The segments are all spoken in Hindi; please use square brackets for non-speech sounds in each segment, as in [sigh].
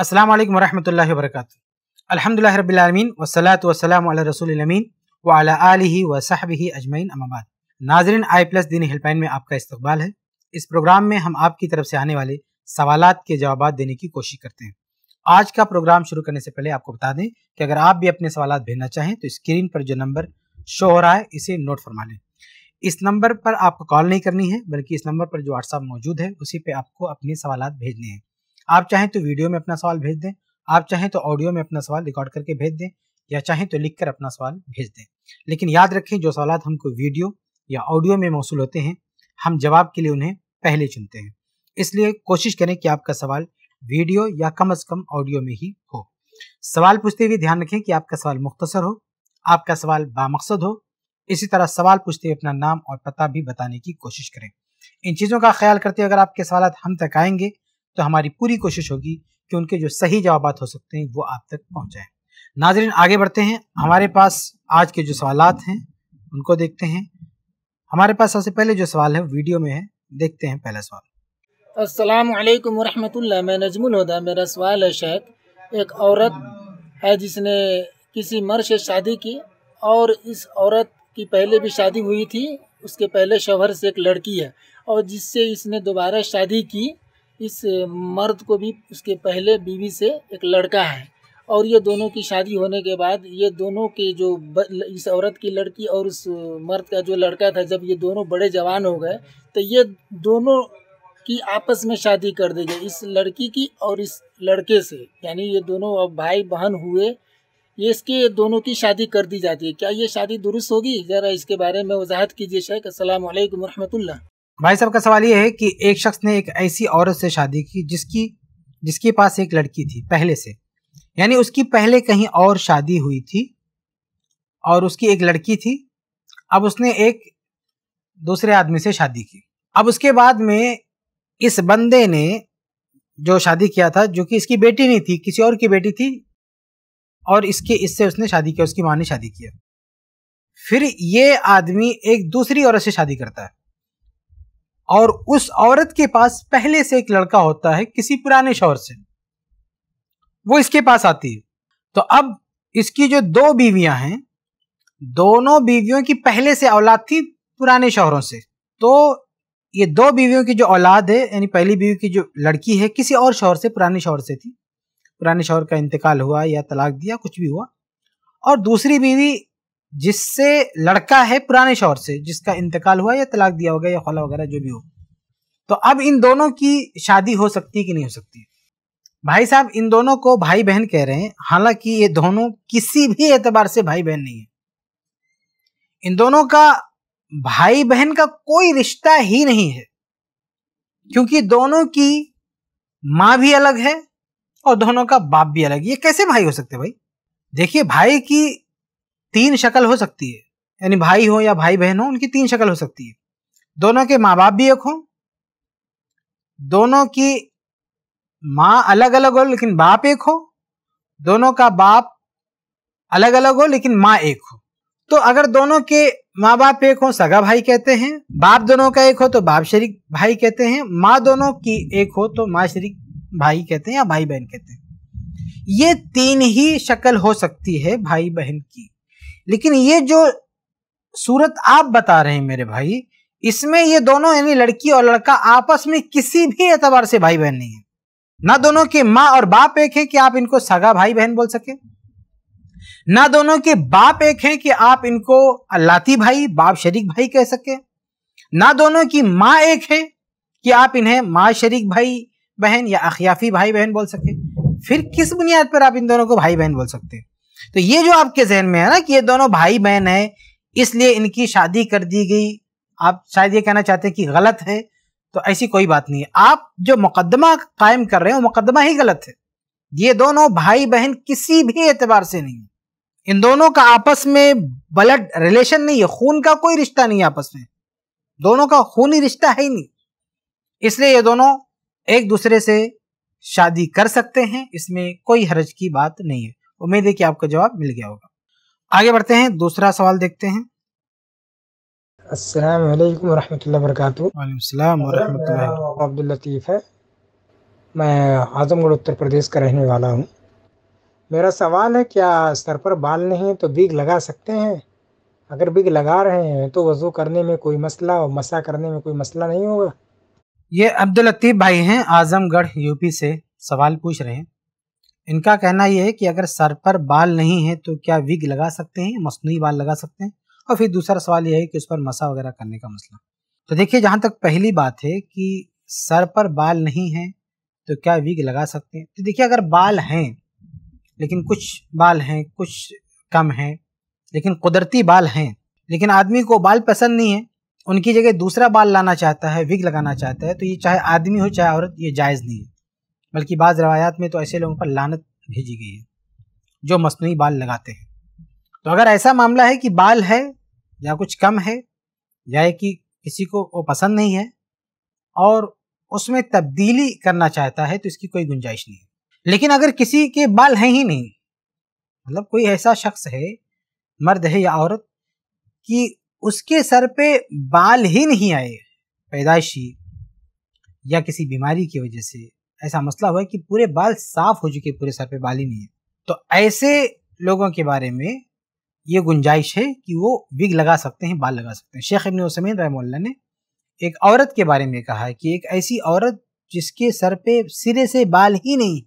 अस्सलाम वालेकुम वरहमतुल्लाहि वबरकातुहू अल्हम्दुलिल्लाह रब्बिल आलमीन वस्सलातु वस्सलामु अला रसूलिल अमीन व अला आलिहि व सहबिहि अजमईन अमाबाद नाजरीन आई प्लस दीन हेल्पलाइन में आपका इस्तकबाल है इस प्रोग्राम में हम आपकी तरफ से आने वाले सवाल के जवाब देने की कोशिश करते हैं आज का प्रोग्राम शुरू करने से पहले आपको बता दें कि अगर आप भी अपने सवाल भेजना चाहें तो स्क्रीन पर जो नंबर शो हो रहा है इसे नोट फरमा लें इस नंबर पर आपको कॉल नहीं करनी है बल्कि इस नंबर पर जो व्हाट्सअप मौजूद है उसी पर आपको अपने सवाल भेजने हैं आप चाहें तो वीडियो में अपना सवाल भेज दें आप चाहें तो ऑडियो में अपना सवाल रिकॉर्ड करके भेज दें या चाहें तो लिख कर अपना सवाल भेज दें लेकिन याद रखें जो सवाल हमको वीडियो या ऑडियो में मौसू होते हैं हम जवाब के लिए उन्हें पहले चुनते हैं इसलिए कोशिश करें कि आपका सवाल वीडियो या कम अज कम ऑडियो में ही हो सवाल पूछते हुए ध्यान रखें कि आपका सवाल मुख्तसर हो आपका सवाल बामकसद हो इसी तरह सवाल पूछते हुए अपना नाम और पता भी बताने की कोशिश करें इन चीज़ों का ख्याल करते हुए अगर आपके सवाल हम तक आएंगे तो हमारी पूरी कोशिश होगी कि उनके जो सही जवाब हो सकते हैं वो आप तक पहुँचाए नाजरीन आगे बढ़ते हैं हमारे पास आज के जो सवाल हैं उनको देखते हैं हमारे पास सबसे पहले जो सवाल है वीडियो में है देखते हैं पहला सवाल अस्सलाम वालेकुम मैं नजमुल होदा मेरा सवाल है शायद एक औरत है जिसने किसी मर से शादी की और इस औरत की पहले भी शादी हुई थी उसके पहले शोहर से एक लड़की है और जिससे इसने दोबारा शादी की इस मर्द को भी उसके पहले बीवी से एक लड़का है और ये दोनों की शादी होने के बाद ये दोनों के जो ब, इस औरत की लड़की और उस मर्द का जो लड़का था जब ये दोनों बड़े जवान हो गए तो ये दोनों की आपस में शादी कर दी गई इस लड़की की और इस लड़के से यानी ये दोनों अब भाई बहन हुए ये इसके दोनों की शादी कर दी जाती है क्या ये शादी दुरुस्त होगी ज़रा इसके बारे में वजाहत कीजिए शेख असल वरहमतुल्ला भाई साहब का सवाल ये है कि एक शख्स ने एक ऐसी औरत से शादी की जिसकी जिसके पास एक लड़की थी पहले से यानी उसकी पहले कहीं और शादी हुई थी और उसकी एक लड़की थी अब उसने एक दूसरे आदमी से शादी की अब उसके बाद में इस बंदे ने जो शादी किया था जो कि इसकी बेटी नहीं थी किसी और की बेटी थी और इसके इससे उसने शादी किया उसकी माँ ने शादी किया फिर ये आदमी एक दूसरी औरत से शादी करता है और उस औरत के पास पहले से एक लड़का होता है किसी पुराने शौहर से वो इसके पास आती है तो अब इसकी जो दो बीवियां हैं दोनों बीवियों की पहले से औलाद थी पुराने शौहरों से तो ये दो बीवियों की जो औलाद है यानी पहली बीवी की जो लड़की है किसी और शौहर से पुराने शौहर से थी पुराने शौहर का इंतकाल हुआ या तलाक दिया कुछ भी हुआ और दूसरी बीवी जिससे लड़का है पुराने शौहर से जिसका इंतकाल हुआ या तलाक दिया होगा या खला वगैरह जो भी हो तो अब इन दोनों की शादी हो सकती है कि नहीं हो सकती भाई साहब इन दोनों को भाई बहन कह रहे हैं हालांकि ये दोनों किसी भी एतबार से भाई बहन नहीं है इन दोनों का भाई बहन का कोई रिश्ता ही नहीं है क्योंकि दोनों की माँ भी अलग है और दोनों का बाप भी अलग ये कैसे भाई हो सकते भाई देखिए भाई की तीन शक्ल हो सकती है यानी भाई हो या भाई बहन हो उनकी तीन शक्ल हो सकती है दोनों के माँ बाप भी एक हो दोनों की माँ अलग अलग हो लेकिन बाप एक हो दोनों का बाप अलग अलग हो लेकिन माँ एक हो तो अगर दोनों के माँ बाप एक हो सगा भाई कहते हैं बाप दोनों का एक हो तो बाप शरीक भाई कहते हैं माँ दोनों की एक हो तो माँ शरीक भाई कहते हैं या भाई बहन कहते हैं ये तीन ही शक्ल हो सकती है भाई बहन की लेकिन ये जो सूरत आप बता रहे हैं मेरे भाई इसमें ये दोनों यानी लड़की और लड़का आपस में किसी भी एतबार से भाई बहन नहीं है ना दोनों के माँ और बाप एक है कि आप इनको सगा भाई बहन बोल सके ना दोनों के बाप एक है कि आप इनको अल्लाती भाई बाप शरीक भाई कह सके ना दोनों की माँ एक है कि आप इन्हें माँ शरीक भाई बहन या अखियाफी भाई बहन बोल सके फिर किस बुनियाद पर आप इन दोनों को भाई बहन बोल सकते हैं तो ये जो आपके जहन में है ना कि ये दोनों भाई बहन है इसलिए इनकी शादी कर दी गई आप शायद ये कहना चाहते हैं कि गलत है तो ऐसी कोई बात नहीं है आप जो मुकदमा कायम कर रहे हैं वो मुकदमा ही गलत है ये दोनों भाई बहन किसी भी एतबार से नहीं इन दोनों का आपस में ब्लड रिलेशन नहीं है खून का कोई रिश्ता नहीं है आपस में दोनों का खूनी रिश्ता है ही नहीं इसलिए ये दोनों एक दूसरे से शादी कर सकते हैं इसमें कोई हरज की बात नहीं है उम्मीद है कि आपको जवाब मिल गया होगा आगे बढ़ते हैं दूसरा सवाल देखते हैं अस्सलाम वालेकुम वरहमतुल्लाहि वबरकातु वालेकुम है मैं आजमगढ़ उत्तर प्रदेश का रहने वाला हूँ मेरा सवाल है क्या सर पर बाल नहीं है तो बीग लगा सकते हैं अगर बीग लगा रहे हैं तो वज़ू करने में कोई मसला और मसा करने में कोई मसला नहीं होगा ये अब्दुल लतीफ़ भाई हैं आजमगढ़ यूपी से सवाल पूछ रहे हैं इनका कहना यह है कि अगर सर पर बाल नहीं है तो क्या विग लगा सकते हैं मसनू बाल लगा सकते हैं और फिर दूसरा सवाल यह है कि उस पर मसा वगैरह करने का मसला तो देखिए जहाँ तक पहली बात है कि सर पर बाल नहीं है तो क्या विग लगा सकते हैं तो देखिए अगर बाल हैं लेकिन कुछ बाल हैं कुछ कम हैं लेकिन कुदरती बाल हैं लेकिन आदमी को बाल पसंद नहीं है उनकी जगह दूसरा बाल लाना चाहता है विग लगाना चाहता है तो ये चाहे आदमी हो चाहे औरत ये जायज़ नहीं है बल्कि बाज़ रवायात में तो ऐसे लोगों पर लानत भेजी गई है जो मसनू बाल लगाते हैं तो अगर ऐसा मामला है कि बाल है या कुछ कम है या कि किसी को वो पसंद नहीं है और उसमें तब्दीली करना चाहता है तो इसकी कोई गुंजाइश नहीं है लेकिन अगर किसी के बाल हैं ही नहीं मतलब कोई ऐसा शख्स है मर्द है या औरत कि उसके सर पे बाल ही नहीं आए पैदाइशी या किसी बीमारी की वजह से ऐसा मसला हुआ कि पूरे बाल साफ हो चुके पूरे सर पे बाल ही नहीं है तो ऐसे लोगों के बारे में ये गुंजाइश है कि वो विग लगा सकते हैं बाल लगा सकते हैं शेख इबन उसमैन रहमल्ला ने एक औरत के बारे में कहा है कि एक ऐसी औरत जिसके सर पे सिरे से बाल ही नहीं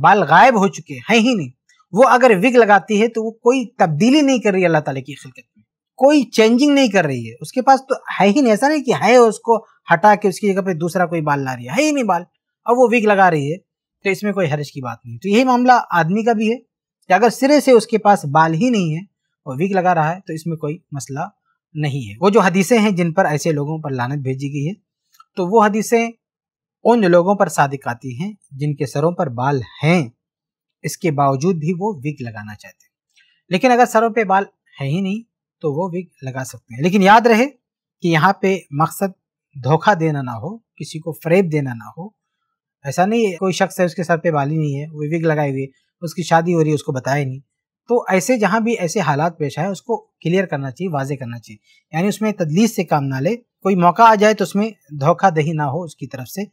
बाल गायब हो चुके हैं ही नहीं वो अगर विग लगाती है तो वो कोई तब्दीली नहीं कर रही अल्लाह ताला की खिलकत में कोई चेंजिंग नहीं कर रही है उसके पास तो है ही नहीं ऐसा नहीं कि है उसको हटा के उसकी जगह पे दूसरा कोई बाल ला रही है, है ही नहीं बाल अब वो वीक लगा रही है तो इसमें कोई हर्ज की बात नहीं तो यही मामला आदमी का भी है कि अगर सिरे से उसके पास बाल ही नहीं है और वीक लगा रहा है तो इसमें कोई मसला नहीं है वो जो हदीसें हैं जिन पर ऐसे लोगों पर लानत भेजी गई है तो वो हदीसें उन लोगों पर सादिक आती हैं जिनके सरों पर बाल हैं इसके बावजूद भी वो विग लगाना चाहते हैं लेकिन अगर सरों पे बाल है ही नहीं तो वो विग लगा सकते हैं लेकिन याद रहे कि यहाँ पे मकसद धोखा देना ना हो किसी को फरेब देना ना हो ऐसा नहीं कोई शख्स है उसके सर पे बाली नहीं है वो विग लगाए हुए उसकी शादी हो रही है उसको बताया नहीं तो ऐसे जहाँ भी ऐसे हालात पेश आए उसको क्लियर करना चाहिए वाजे करना चाहिए यानी उसमें तदलीस से काम ना ले कोई मौका आ जाए तो उसमें धोखा दही ना हो उसकी तरफ से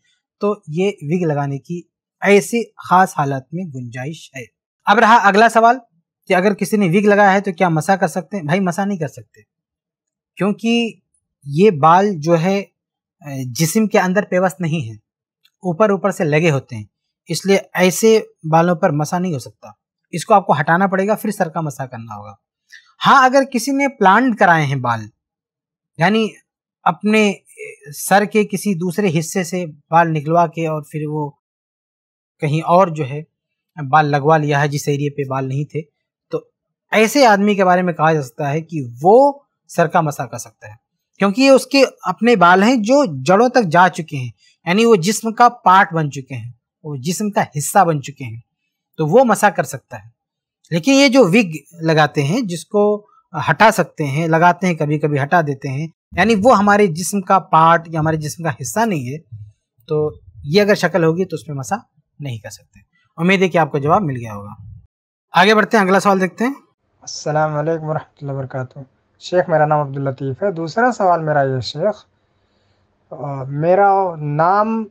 तो ये विग लगाने की ऐसी खास हालात में गुंजाइश है अब रहा अगला सवाल कि अगर किसी ने विग लगाया है तो क्या मसा कर सकते हैं भाई मसा नहीं कर सकते क्योंकि ये बाल जो है जिस्म के अंदर पेवस्त नहीं है ऊपर ऊपर से लगे होते हैं इसलिए ऐसे बालों पर मसा नहीं हो सकता इसको आपको हटाना पड़ेगा फिर सर का मसा करना होगा हाँ अगर किसी ने प्लांट कराए हैं बाल यानी अपने सर के किसी दूसरे हिस्से से बाल निकलवा के और फिर वो कहीं और जो है बाल लगवा लिया है जिस एरिए पे बाल नहीं थे तो ऐसे आदमी के बारे में कहा जा सकता है कि वो सर का मसा कर सकता है क्योंकि ये उसके अपने बाल हैं जो जड़ों तक जा चुके हैं यानी वो जिस्म का पार्ट बन चुके हैं वो जिस्म का हिस्सा बन चुके हैं तो वो मसा कर सकता है लेकिन ये जो विग लगाते हैं जिसको हटा सकते हैं लगाते हैं कभी कभी हटा देते हैं यानी वो हमारे जिस्म का पार्ट या हमारे जिस्म का हिस्सा नहीं है तो ये अगर शक्ल होगी तो उसमें मसा नहीं कर सकते उम्मीद है कि आपको जवाब मिल गया होगा आगे बढ़ते हैं अगला सवाल देखते हैं असल वरह वर्क शेख मेरा नाम अब्दुल लतीफ़ है दूसरा सवाल मेरा ये शेख मेरा नाम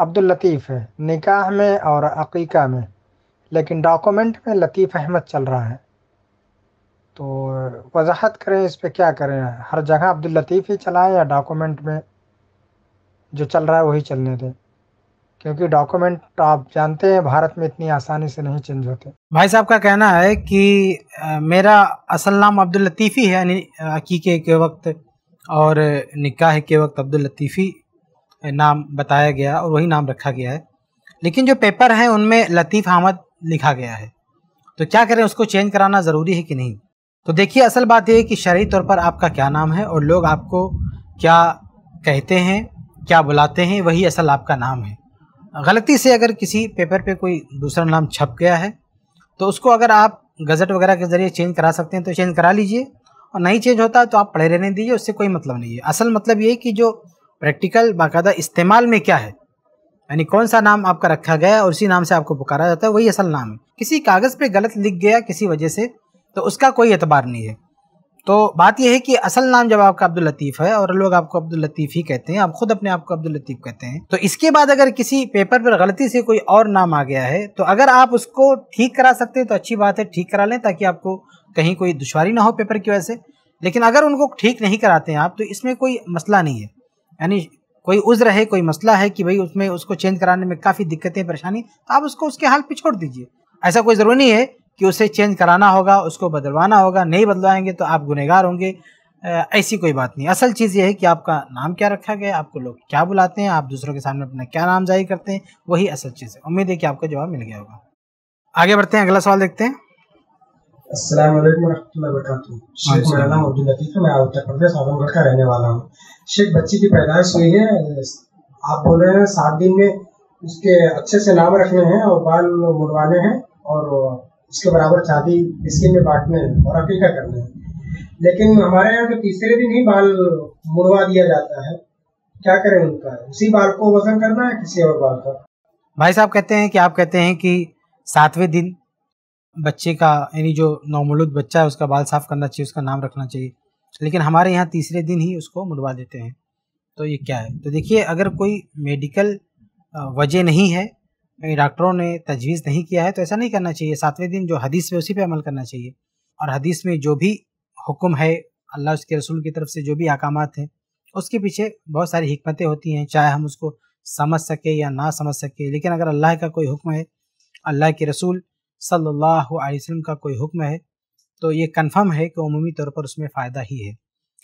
अब्दुल लतीफ़ है निकाह में और अकीका में लेकिन डॉक्यूमेंट में लतीफ़ अहमद चल रहा है तो वजाहत करें इस पर क्या करें हर जगह अब्दुल लतीफ़ ही चलाएं या डॉक्यूमेंट में जो चल रहा है वही चलने दें क्योंकि डॉक्यूमेंट आप जानते हैं भारत में इतनी आसानी से नहीं चेंज होते भाई साहब का कहना है कि मेरा असल नाम अब्दुल लतीफ़ ही है अकीके के वक्त और निकाह के वक्त अब्दुल लतीफ़ी नाम बताया गया और वही नाम रखा गया है लेकिन जो पेपर हैं उनमें लतीफ़ अहमद लिखा गया है तो क्या करें उसको चेंज कराना ज़रूरी है कि नहीं तो देखिए असल बात यह है कि शर्य तौर पर आपका क्या नाम है और लोग आपको क्या कहते हैं क्या बुलाते हैं वही असल आपका नाम है गलती से अगर किसी पेपर पे कोई दूसरा नाम छप गया है तो उसको अगर आप गज़ट वगैरह के ज़रिए चेंज करा सकते हैं तो चेंज करा लीजिए और नहीं चेंज होता है तो आप पढ़े रहने दीजिए उससे कोई मतलब नहीं है असल मतलब ये कि जो प्रैक्टिकल बाकायदा इस्तेमाल में क्या है यानी कौन सा नाम आपका रखा गया है और उसी नाम से आपको पुकारा जाता है वही असल नाम है किसी कागज़ पर गलत लिख गया किसी वजह से तो उसका कोई एतबार नहीं है तो बात यह है कि असल नाम जब आपका अब्दुल लतीफ़ है और लोग आपको अब्दुल लतीफ़ ही कहते हैं आप खुद अपने आप को अब्दुल लतीफ़ कहते हैं तो इसके बाद अगर किसी पेपर पर गलती से कोई और नाम आ गया है तो अगर आप उसको ठीक करा सकते हैं तो अच्छी बात है ठीक करा लें ताकि आपको कहीं कोई दुशारी ना हो पेपर की वजह से लेकिन अगर उनको ठीक नहीं कराते हैं आप तो इसमें कोई मसला नहीं है यानी कोई उज्र है कोई मसला है कि भाई उसमें उसको चेंज कराने में काफ़ी दिक्कतें परेशानी तो आप उसको उसके हाल पिछोड़ छोड़ दीजिए ऐसा कोई ज़रूरी नहीं है कि उसे चेंज कराना होगा उसको बदलवाना होगा नहीं बदलवाएंगे तो आप गुनहगार होंगे ऐसी कोई बात नहीं असल चीज़ ये है कि आपका नाम क्या रखा गया आपको लोग क्या बुलाते हैं आप दूसरों के सामने अपना क्या नाम जाहिर करते हैं वही असल चीज़ है उम्मीद है कि आपको जवाब मिल गया होगा आगे बढ़ते हैं अगला सवाल देखते हैं अस्सलाम वालेकुम शेख मेरा नाम अब्दुल है मैं उत्तर प्रदेश आजमगढ़ का रहने वाला हूँ शेख बच्ची की पैदाइश हुई है आप बोल रहे हैं सात दिन में उसके अच्छे से नाम रखने हैं और बाल मुड़वाने हैं और उसके बराबर चांदी में बांटने हैं और अकीका करने हैं लेकिन हमारे यहाँ तो तीसरे दिन ही बाल मुड़वा दिया जाता है क्या करें उनका उसी बाल को वजन करना है किसी और बाल का भाई साहब कहते हैं कि आप कहते हैं की सातवें दिन बच्चे का यानी जो नवमलूद बच्चा है उसका बाल साफ करना चाहिए उसका नाम रखना चाहिए लेकिन हमारे यहाँ तीसरे दिन ही उसको मुड़वा देते हैं तो ये क्या है तो देखिए अगर कोई मेडिकल वजह नहीं है डॉक्टरों ने तजवीज़ नहीं किया है तो ऐसा नहीं करना चाहिए सातवें दिन जो हदीस में उसी पर अमल करना चाहिए और हदीस में जो भी हुक्म है अल्लाह उसके रसूल की तरफ से जो भी अहकाम हैं उसके पीछे बहुत सारी हमतें होती हैं चाहे हम उसको समझ सके या ना समझ सके लेकिन अगर अल्लाह का कोई हुक्म है अल्लाह के रसूल सल्लल्लाहु अलैहि वसल्लम का कोई हुक्म है तो ये कन्फर्म है कि अमूमी तौर पर उसमें फ़ायदा ही है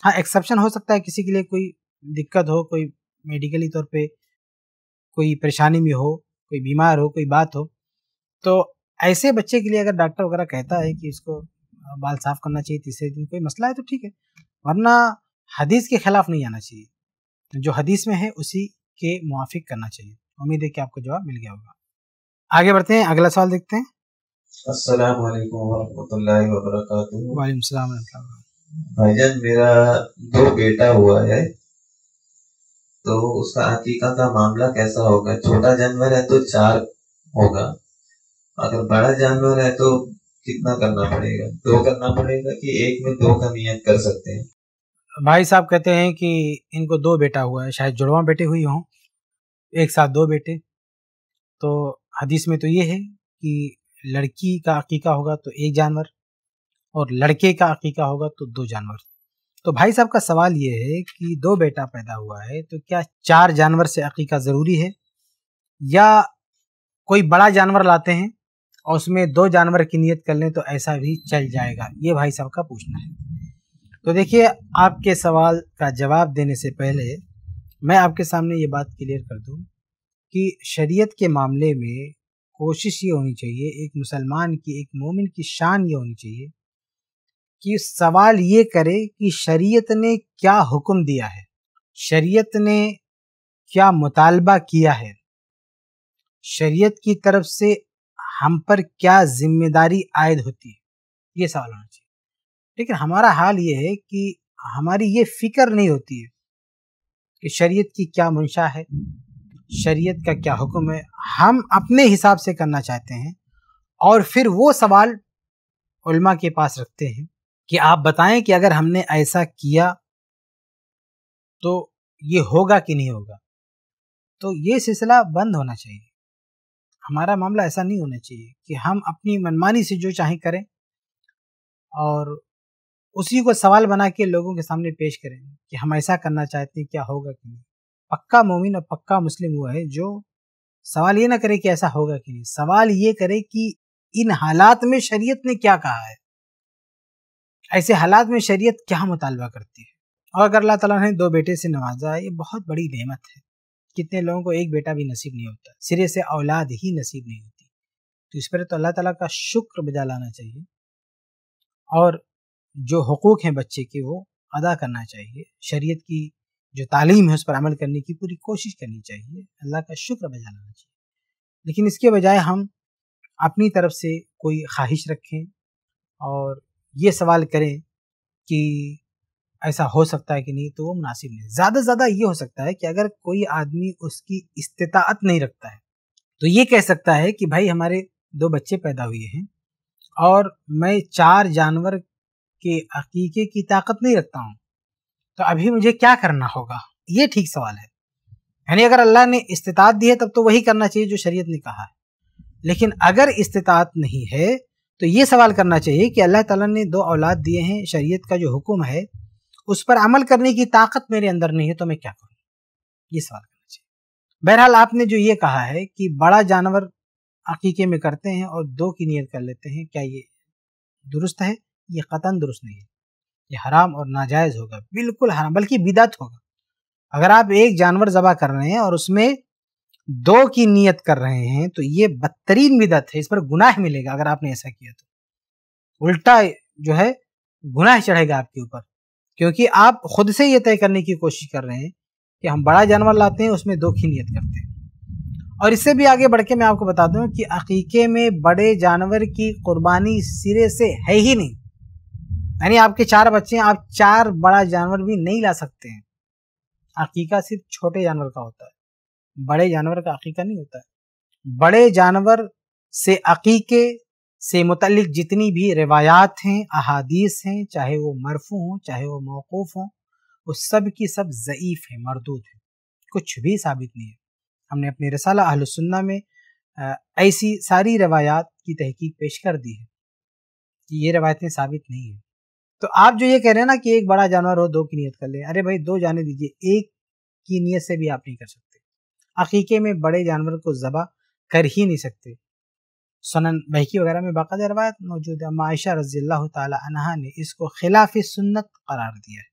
हाँ एक्सेप्शन हो सकता है किसी के लिए कोई दिक्कत हो कोई मेडिकली तौर पे कोई परेशानी में हो कोई बीमार हो कोई बात हो तो ऐसे बच्चे के लिए अगर डॉक्टर वगैरह कहता है कि इसको बाल साफ करना चाहिए तीसरे दिन कोई मसला है तो ठीक है वरना हदीस के खिलाफ नहीं आना चाहिए जो हदीस में है उसी के मुआफिक करना चाहिए उम्मीद है कि आपको जवाब मिल गया होगा आगे बढ़ते हैं अगला सवाल देखते हैं अस्सलाम मेरा दो बेटा हुआ है तो उसका अकीका का मामला कैसा होगा छोटा जानवर है तो चार होगा अगर बड़ा जानवर है तो कितना करना पड़ेगा दो करना पड़ेगा कि एक में दो का नियत कर सकते हैं भाई साहब कहते हैं कि इनको दो बेटा हुआ है शायद जुड़वा बेटे हुई हों एक साथ दो बेटे तो हदीस में तो ये है कि लड़की का अकीका होगा तो एक जानवर और लड़के का अकीका होगा तो दो जानवर तो भाई साहब का सवाल ये है कि दो बेटा पैदा हुआ है तो क्या चार जानवर से अकीका ज़रूरी है या कोई बड़ा जानवर लाते हैं और उसमें दो जानवर की नियत कर लें तो ऐसा भी चल जाएगा ये भाई साहब का पूछना है तो देखिए आपके सवाल का जवाब देने से पहले मैं आपके सामने ये बात क्लियर कर दूं कि शरीयत के मामले में कोशिश ये होनी चाहिए एक मुसलमान की एक मोमिन की शान ये होनी चाहिए कि सवाल ये करे कि शरीयत ने क्या हुक्म दिया है शरीयत ने क्या मुतालबा किया है शरीयत की तरफ से हम पर क्या जिम्मेदारी आयद होती है ये सवाल होना चाहिए लेकिन हमारा हाल ये है कि हमारी ये फिक्र नहीं होती है कि शरीयत की क्या मंशा है शरीयत का क्या हुक्म है हम अपने हिसाब से करना चाहते हैं और फिर वो सवाल उल्मा के पास रखते हैं कि आप बताएं कि अगर हमने ऐसा किया तो ये होगा कि नहीं होगा तो ये सिलसिला बंद होना चाहिए हमारा मामला ऐसा नहीं होना चाहिए कि हम अपनी मनमानी से जो चाहे करें और उसी को सवाल बना के लोगों के सामने पेश करें कि हम ऐसा करना चाहते हैं क्या होगा कि नहीं पक्का मोमिन और पक्का मुस्लिम हुआ है जो सवाल ये ना करे कि ऐसा होगा कि नहीं सवाल ये करे कि इन हालात में शरीयत ने क्या कहा है ऐसे हालात में शरीयत क्या मुतालबा करती है और अगर अल्लाह ताला ने दो बेटे से नवाजा है ये बहुत बड़ी नहमत है कितने लोगों को एक बेटा भी नसीब नहीं होता सिरे से औलाद ही नसीब नहीं होती तो इस पर तो अल्लाह ताला का शुक्र बजा लाना चाहिए और जो हकूक़ हैं बच्चे के वो अदा करना चाहिए शरीयत की जो तालीम है उस पर अमल करने की पूरी कोशिश करनी चाहिए अल्लाह का शुक्र बजा लाना चाहिए लेकिन इसके बजाय हम अपनी तरफ से कोई ख्वाहिश रखें और ये सवाल करें कि ऐसा हो सकता है कि नहीं तो वो मुनासिब नहीं ज़्यादा से ज़्यादा ये हो सकता है कि अगर कोई आदमी उसकी इस्तात नहीं रखता है तो ये कह सकता है कि भाई हमारे दो बच्चे पैदा हुए हैं और मैं चार जानवर के अकीके की ताकत नहीं रखता हूँ तो अभी मुझे क्या करना होगा ये ठीक सवाल है यानी अगर अल्लाह ने इस्तात दी है तब तो वही करना चाहिए जो शरीयत ने कहा है लेकिन अगर इस्तात नहीं है तो ये सवाल करना चाहिए कि अल्लाह ताला ने दो औलाद दिए हैं शरीयत का जो हुक्म है उस पर अमल करने की ताकत मेरे अंदर नहीं है तो मैं क्या करूँ ये सवाल करना चाहिए बहरहाल आपने जो ये कहा है कि बड़ा जानवर अकीके में करते हैं और दो की नीयत कर लेते हैं क्या ये दुरुस्त है ये कतन दुरुस्त नहीं है ये हराम और नाजायज़ होगा बिल्कुल हराम बल्कि बिदत होगा अगर आप एक जानवर ज़बा कर रहे हैं और उसमें दो की नीयत कर रहे हैं तो ये बदतरीन बिदत है इस पर गुनाह मिलेगा अगर आपने ऐसा किया तो उल्टा जो है गुनाह चढ़ेगा आपके ऊपर क्योंकि आप खुद से ये तय करने की कोशिश कर रहे हैं कि हम बड़ा जानवर लाते हैं उसमें दो की नीयत करते हैं और इससे भी आगे बढ़ के मैं आपको बता दूं कि अकीके में बड़े जानवर की कुर्बानी सिरे से है ही नहीं यानी आपके चार बच्चे आप चार बड़ा जानवर भी नहीं ला सकते हैं अकीका सिर्फ छोटे जानवर का होता है बड़े जानवर का अकीका नहीं होता है बड़े जानवर से अकीके से मुतलिक जितनी भी रिवायात हैं अहादीस हैं चाहे वो मरफू हों चाहे वो मौकूफ़ हों वो सब की सब ज़यीफ़ हैं मरदूद हैं कुछ भी साबित नहीं है हमने अपने रसाला अहलसन्ना में ऐसी सारी रवायात की तहकीक पेश कर दी है कि ये रवायतें साबित नहीं हैं तो आप जो ये कह रहे हैं ना कि एक बड़ा जानवर हो दो की नीयत कर ले अरे भाई दो जाने दीजिए एक की नीयत से भी आप नहीं कर सकते अकीके में बड़े जानवर को ज़बा कर ही नहीं सकते सनन बहकी वगैरह में बाकायदा रवायत मौजूद है मायशा रजील्ला तहा ने इसको खिलाफ सुन्नत करार दिया है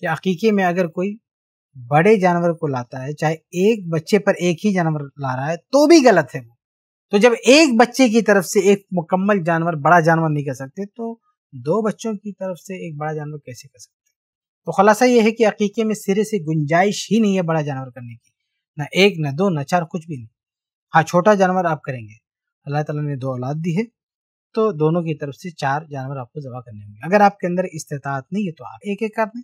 कि अकीके में अगर कोई बड़े जानवर को लाता है चाहे एक बच्चे पर एक ही जानवर ला रहा है तो भी गलत है वो तो जब एक बच्चे की तरफ से एक मुकम्मल जानवर बड़ा जानवर नहीं कर सकते तो दो बच्चों की तरफ से एक बड़ा जानवर कैसे कर सकते हैं तो खुलासा यह है कि अकीके में सिरे से गुंजाइश ही नहीं है बड़ा जानवर करने की ना एक ना दो ना चार कुछ भी नहीं हाँ छोटा जानवर आप करेंगे अल्लाह ताला ने दो औलाद दी है तो दोनों की तरफ से चार जानवर आपको जबा करने होंगे अगर आपके अंदर इस्तात नहीं है तो आप एक एक कर दें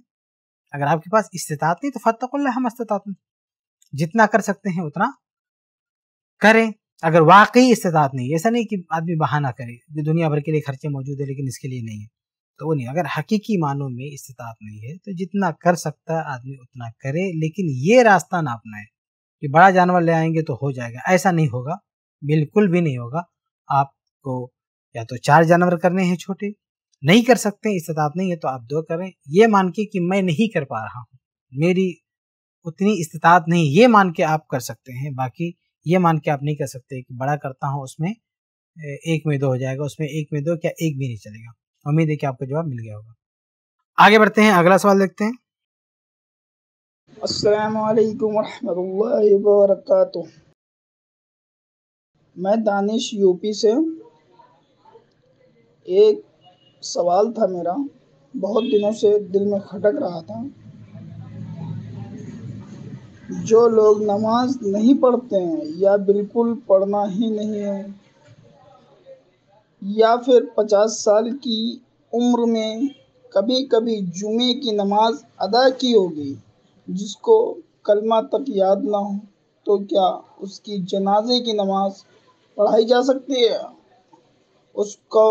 अगर आपके पास इस्तात नहीं तो फ़तकुल्ला हम अस्तात जितना कर सकते हैं उतना करें अगर वाकई इस्तात नहीं ऐसा नहीं कि आदमी बहाना करे जो दुनिया भर के लिए खर्चे मौजूद है लेकिन इसके लिए नहीं है तो वो नहीं अगर हकीकी मानों में इस्तात नहीं है तो जितना कर सकता है आदमी उतना करे लेकिन ये रास्ता ना अपनाए कि बड़ा जानवर ले आएंगे तो हो जाएगा ऐसा नहीं होगा बिल्कुल भी नहीं होगा आपको या तो चार जानवर करने हैं छोटे नहीं कर सकते इस्तात नहीं है तो आप दो करें ये मान के कि मैं नहीं कर पा रहा हूँ मेरी उतनी इस्तात नहीं ये मान के आप कर सकते हैं बाकी ये मान के आप नहीं कह सकते कि बड़ा करता हूँ उसमें एक में दो हो जाएगा उसमें एक में दो क्या एक भी नहीं चलेगा उम्मीद है कि आपको जवाब मिल गया होगा आगे बढ़ते हैं अगला सवाल देखते हैं अस्सलाम वालेकुम रहमतुल्लाहि व बरकातहू मैं दानिश यूपी से एक सवाल था मेरा बहुत दिनों से दिल में खटक रहा था जो लोग नमाज़ नहीं पढ़ते हैं या बिल्कुल पढ़ना ही नहीं है या फिर पचास साल की उम्र में कभी कभी जुमे की नमाज अदा की होगी जिसको कलमा तक याद ना हो तो क्या उसकी जनाजे की नमाज पढ़ाई जा सकती है उसको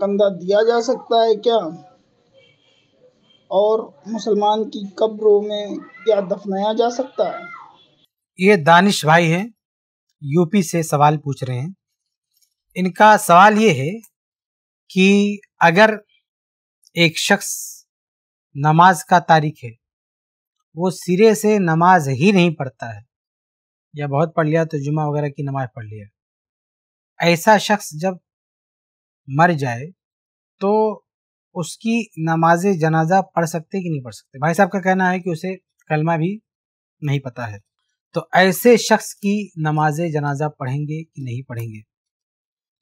कंधा दिया जा सकता है क्या और मुसलमान की कब्रों में क्या दफनाया जा सकता है ये दानिश भाई हैं यूपी से सवाल पूछ रहे हैं इनका सवाल ये है कि अगर एक शख्स नमाज का तारीख है वो सिरे से नमाज ही नहीं पढ़ता है या बहुत पढ़ लिया तो जुमा वगैरह की नमाज पढ़ लिया ऐसा शख्स जब मर जाए तो उसकी नमाज जनाजा पढ़ सकते कि नहीं पढ़ सकते भाई साहब का कहना है कि उसे कलमा भी नहीं पता है तो ऐसे शख्स की नमाज जनाजा पढ़ेंगे कि नहीं पढ़ेंगे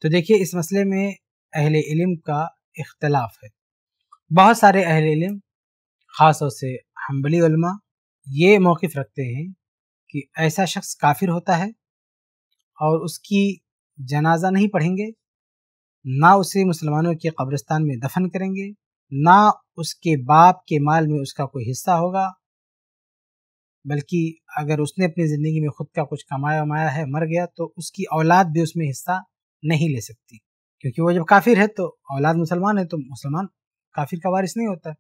तो देखिए इस मसले में अहल इलम का इख्तलाफ है बहुत सारे अहल इलम ख़ास तौर से हम्बली ये मौक़ रखते हैं कि ऐसा शख्स काफिर होता है और उसकी जनाजा नहीं पढ़ेंगे ना उसे मुसलमानों के कब्रिस्तान में दफन करेंगे ना उसके बाप के माल में उसका कोई हिस्सा होगा बल्कि अगर उसने अपनी ज़िंदगी में खुद का कुछ कमाया उमाया है मर गया तो उसकी औलाद भी उसमें हिस्सा नहीं ले सकती क्योंकि वो जब काफिर है तो औलाद मुसलमान है तो मुसलमान काफिर का वारिस नहीं होता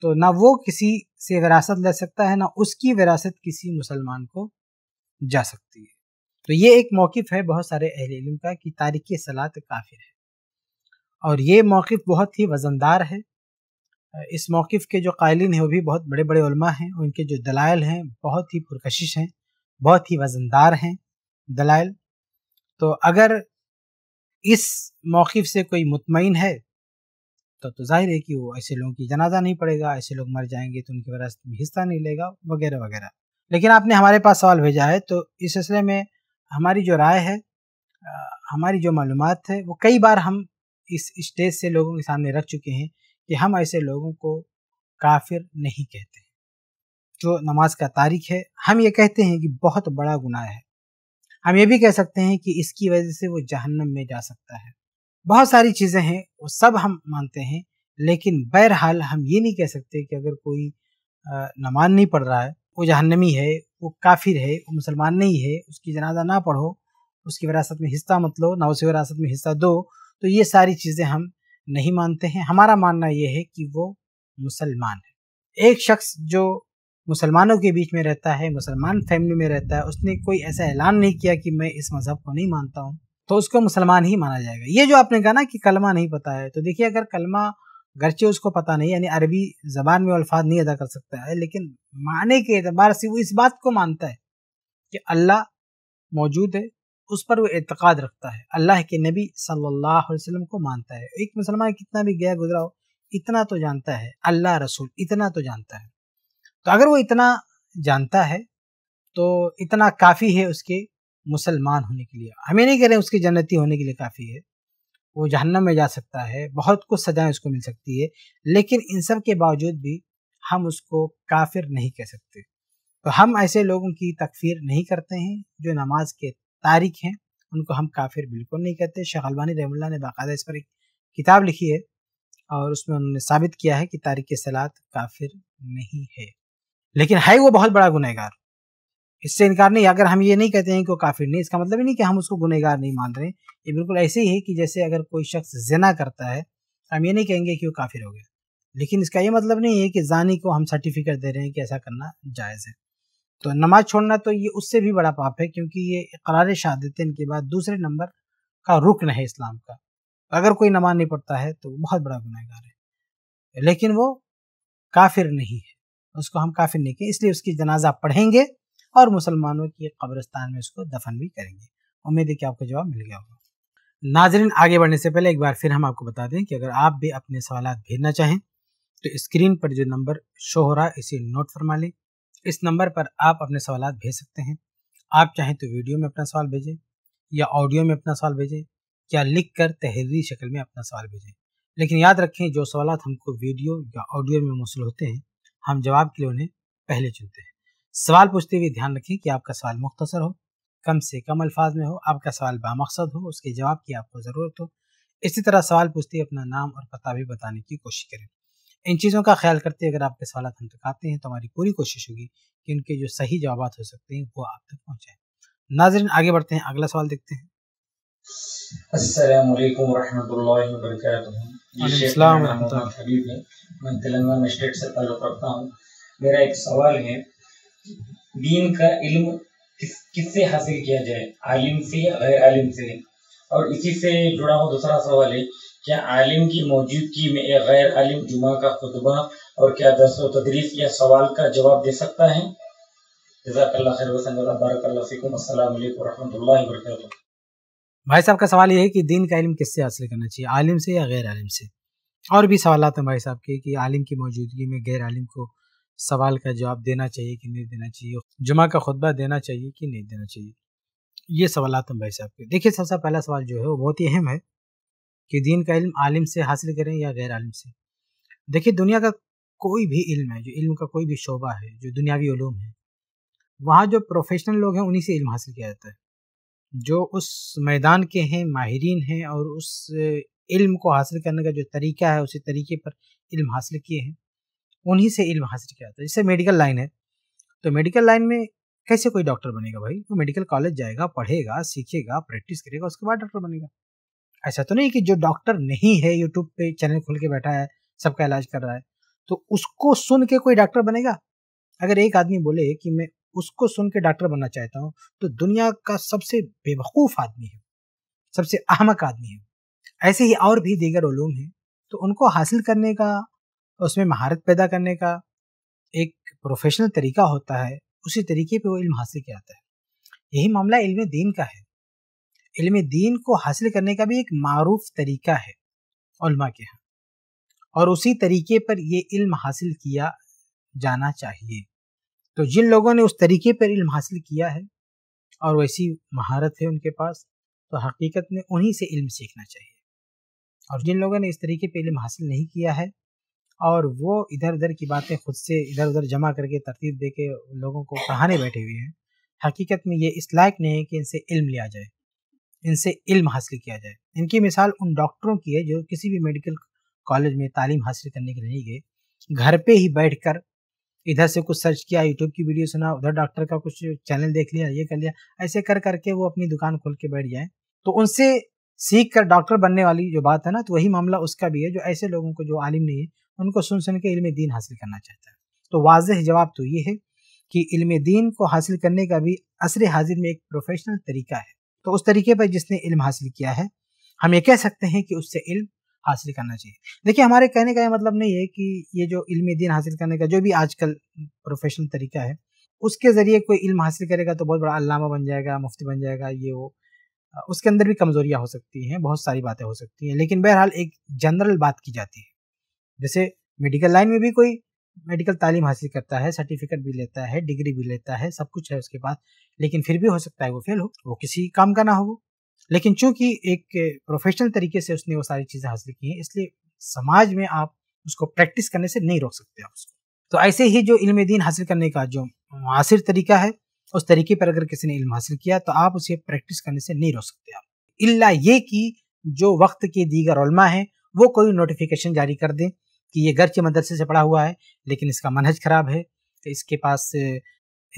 तो ना वो किसी से विरासत ले सकता है ना उसकी विरासत किसी मुसलमान को जा सकती है तो ये एक मौक़ है बहुत सारे अहल इलम का कि तारीख़ी सलात काफिर है और ये मौक़ बहुत ही वज़नदार है इस मौक़ के जो कायलिन हैं वो भी बहुत बड़े बड़े उलमा हैं उनके जो दलाइल हैं बहुत ही पुरकशिश हैं बहुत ही वज़नदार हैं दलाइल तो अगर इस मौक़ से कोई मुतमिन है तो तो जाहिर है कि वो ऐसे लोगों की जनाजा नहीं पड़ेगा ऐसे लोग मर जाएंगे तो उनके वरास्त में हिस्सा नहीं लेगा वगैरह वगैरह लेकिन आपने हमारे पास सवाल भेजा है तो इस सिलसिले में हमारी जो राय है हमारी जो मालूम है वो कई बार हम इस स्टेज से लोगों के सामने रख चुके हैं कि हम ऐसे लोगों को काफिर नहीं कहते जो नमाज का तारीख है हम ये कहते हैं कि बहुत बड़ा गुनाह है हम ये भी कह सकते हैं कि इसकी वजह से वो जहन्नम में जा सकता है बहुत सारी चीज़ें हैं वो सब हम मानते हैं लेकिन बहरहाल हम ये नहीं कह सकते कि अगर कोई नमाज नहीं पढ़ रहा है वो जहन्नमी है वो काफिर है वो मुसलमान नहीं है उसकी जनाजा ना पढ़ो उसकी विरासत में हिस्सा मत लो ना उसे विरासत में हिस्सा दो तो ये सारी चीज़ें हम नहीं मानते हैं हमारा मानना ये है कि वो मुसलमान है एक शख्स जो मुसलमानों के बीच में रहता है मुसलमान फैमिली में रहता है उसने कोई ऐसा ऐलान नहीं किया कि मैं इस मज़हब को नहीं मानता हूँ तो उसको मुसलमान ही माना जाएगा ये जो आपने कहा ना कि कलमा नहीं पता है तो देखिए अगर कलमा गर्चे उसको पता नहीं यानी अरबी जबान में अल्फाज नहीं अदा कर सकता है लेकिन माने के एतबार से वो इस बात को मानता है कि अल्लाह मौजूद है उस पर वो एतक़ाद रखता है अल्लाह के नबी सल्लल्लाहु अलैहि वसल्लम को मानता है एक मुसलमान कितना भी गया गुजरा हो इतना तो जानता है अल्लाह रसूल इतना तो जानता है तो अगर वो इतना जानता है तो इतना काफ़ी है उसके मुसलमान होने के लिए हमें नहीं कह रहे उसके जन्नती होने के लिए काफ़ी है वो जहन्नम में जा सकता है बहुत कुछ सजाएं उसको मिल सकती है लेकिन इन सब के बावजूद भी हम उसको काफिर नहीं कह सकते तो हम ऐसे लोगों की तकफीर नहीं करते हैं जो नमाज के तारिक हैं उनको हम काफिर बिल्कुल नहीं कहते शेख अलवानी रहमुल्ला ने बाकायदा इस पर एक किताब लिखी है और उसमें उन्होंने साबित किया है कि तारिक सलात काफिर नहीं है लेकिन है वो बहुत बड़ा गुनहगार इससे इनकार नहीं अगर हम ये नहीं कहते हैं कि वो काफिर नहीं इसका मतलब ही नहीं कि हम उसको गुनहगार नहीं मान रहे ये बिल्कुल ऐसे ही है कि जैसे अगर कोई शख्स जना करता है हम ये नहीं कहेंगे कि वो काफिर हो गया लेकिन इसका ये मतलब नहीं है कि जानी को हम सर्टिफिकेट दे रहे हैं कि ऐसा करना जायज़ है तो नमाज छोड़ना तो ये उससे भी बड़ा पाप है क्योंकि ये करार शहादत के बाद दूसरे नंबर का रुकन है इस्लाम का अगर कोई नमाज नहीं पढ़ता है तो बहुत बड़ा गुनहगार है लेकिन वो काफिर नहीं है उसको हम काफिर नहीं कहें इसलिए उसकी जनाजा पढ़ेंगे और मुसलमानों की कब्रिस्तान कब्रस्तान में उसको दफन भी करेंगे उम्मीद है कि आपको जवाब मिल गया होगा नाजरीन आगे बढ़ने से पहले एक बार फिर हम आपको बता दें कि अगर आप भी अपने सवाल भेजना चाहें तो स्क्रीन पर जो नंबर शो हो रहा है इसे नोट फरमा लें इस नंबर पर आप अपने सवाल भेज सकते हैं आप चाहें तो वीडियो में अपना सवाल भेजें या ऑडियो में अपना सवाल भेजें या लिख कर तहरीरी शक्ल में अपना सवाल भेजें लेकिन याद रखें जो सवाल हमको वीडियो या ऑडियो में मौसू होते हैं हम जवाब के लिए उन्हें पहले चुनते हैं सवाल पूछते हुए ध्यान रखें कि आपका सवाल मुख्तसर हो कम से कम अल्फाज में हो आपका सवाल बामकसद हो उसके जवाब की आपको ज़रूरत हो इसी तरह सवाल पूछते हुए अपना नाम और पता भी बताने की कोशिश करें इन चीज़ों का ख्याल करते अगर आपके सवाल हम तक हैं तो हमारी पूरी कोशिश होगी कि उनके जो सही जवाब हो सकते हैं वो आप तक पहुँचाएँ नाजरन आगे बढ़ते हैं अगला सवाल देखते हैं मैं तेलंगाना स्टेट से ताल्लुक़ रखता हूँ मेरा एक सवाल है दीन का इल्म किस किससे हासिल किया जाए आलिम से या गैर आलिम से और इसी से जुड़ा हुआ दूसरा सवाल है क्या आलिम की मौजूदगी में एक गैर आलिम जुमा का खुतबा और क्या दस तदरीस या सवाल का जवाब दे सकता है भाई साहब का सवाल यह है कि दीन का इल्म किससे हासिल करना चाहिए आलिम से या गैर आलिम से और भी सवाल हैं भाई साहब के कि आलिम की मौजूदगी में गैर आलिम को सवाल का जवाब देना चाहिए कि नहीं देना चाहिए जुमा का खुतबा देना चाहिए कि नहीं देना चाहिए ये सवाल हैं भाई साहब के देखिए सबसे पहला सवाल जो है वो बहुत ही अहम है कि दीन का इल्म आलिम से हासिल करें या गैर आलिम से देखिए दुनिया का कोई भी इल्म है जो इल्म का कोई भी शोबा है जो दुनियावी ूम है वहाँ जो प्रोफेशनल लोग हैं उन्हीं से इल्म हासिल किया जाता है जो उस मैदान के हैं माहरीन हैं और उस इल्म को हासिल करने का जो तरीका है उसी तरीके पर इल्म हासिल किए हैं उन्हीं से इल्म हासिल किया जाता है जैसे मेडिकल लाइन है तो मेडिकल लाइन में कैसे कोई डॉक्टर बनेगा भाई वो मेडिकल कॉलेज जाएगा पढ़ेगा सीखेगा प्रैक्टिस करेगा उसके बाद डॉक्टर बनेगा ऐसा तो नहीं कि जो डॉक्टर नहीं है यूट्यूब पे चैनल खोल के बैठा है सबका इलाज कर रहा है तो उसको सुन के कोई डॉक्टर बनेगा अगर एक आदमी बोले कि मैं उसको सुन के डॉक्टर बनना चाहता हूँ तो दुनिया का सबसे बेवकूफ़ आदमी है सबसे अहमक आदमी है ऐसे ही और भी दीगर ओलूम हैं तो उनको हासिल करने का उसमें महारत पैदा करने का एक प्रोफेशनल तरीका होता है उसी तरीके पे वो इल्म हासिल किया जाता है यही मामला इल्म दीन का है इल्म दीन को हासिल करने का भी एक मरूफ तरीका है के यहाँ और उसी तरीके पर ये इल्म हासिल किया जाना चाहिए तो जिन लोगों ने उस तरीके पर इल्म हासिल किया है और वैसी महारत है उनके पास तो हकीकत में उन्हीं से इल्म सीखना चाहिए और जिन लोगों ने इस तरीके पर इल्म हासिल नहीं किया है और वो इधर उधर की बातें खुद से इधर उधर जमा करके तरतीब दे के लोगों को पढ़ाने बैठे हुए हैं हकीकत में ये इस लायक नहीं है कि इनसे इल्म लिया जाए इनसे इल्म हासिल किया जाए इनकी मिसाल उन डॉक्टरों की है जो किसी भी मेडिकल कॉलेज में तालीम हासिल करने के लिए नहीं गए घर पे ही बैठ कर इधर से कुछ सर्च किया यूट्यूब की वीडियो सुना उधर डॉक्टर का कुछ चैनल देख लिया ये कर लिया ऐसे कर करके वो अपनी दुकान खोल के बैठ जाए तो उनसे सीख कर डॉक्टर बनने वाली जो बात है ना तो वही मामला उसका भी है जो ऐसे लोगों को जो आलिम नहीं है उनको सुन सुन के इल्म दीन हासिल करना चाहता है तो वाज जवाब तो ये है कि इल्म दीन को हासिल करने का भी असर हाजिर में एक प्रोफेशनल तरीका है तो उस तरीके पर जिसने इल्म हासिल किया है हम ये कह सकते हैं कि उससे इल्म हासिल करना चाहिए देखिए हमारे कहने का ये मतलब नहीं है कि ये जो इल्म दीन हासिल करने का जो भी आजकल प्रोफेशनल तरीका है उसके ज़रिए कोई इल्म हासिल करेगा तो बहुत बड़ा अलामा बन जाएगा मुफ्ती बन जाएगा ये वो उसके अंदर भी कमज़ोरियाँ हो सकती हैं बहुत सारी बातें हो सकती हैं लेकिन बहरहाल एक जनरल बात की जाती है जैसे मेडिकल लाइन में भी कोई मेडिकल तालीम हासिल करता है सर्टिफिकेट भी लेता है डिग्री भी लेता है सब कुछ है उसके पास लेकिन फिर भी हो सकता है वो फेल हो वो किसी काम का ना हो लेकिन चूंकि एक प्रोफेशनल तरीके से उसने वो सारी चीज़ें हासिल की हैं इसलिए समाज में आप उसको प्रैक्टिस करने से नहीं रोक सकते आप उसको तो ऐसे ही जो इल्म दीन हासिल करने का जो मुआसर तरीका है उस तरीके पर अगर किसी ने इल्म हासिल किया तो आप उसे प्रैक्टिस करने से नहीं रोक सकते आप इल्ला ये कि जो वक्त के दीगर उलमा हैं वो कोई नोटिफिकेशन जारी कर दें कि ये गर्च मदरसे से पढ़ा हुआ है लेकिन इसका मनहज ख़राब है तो इसके पास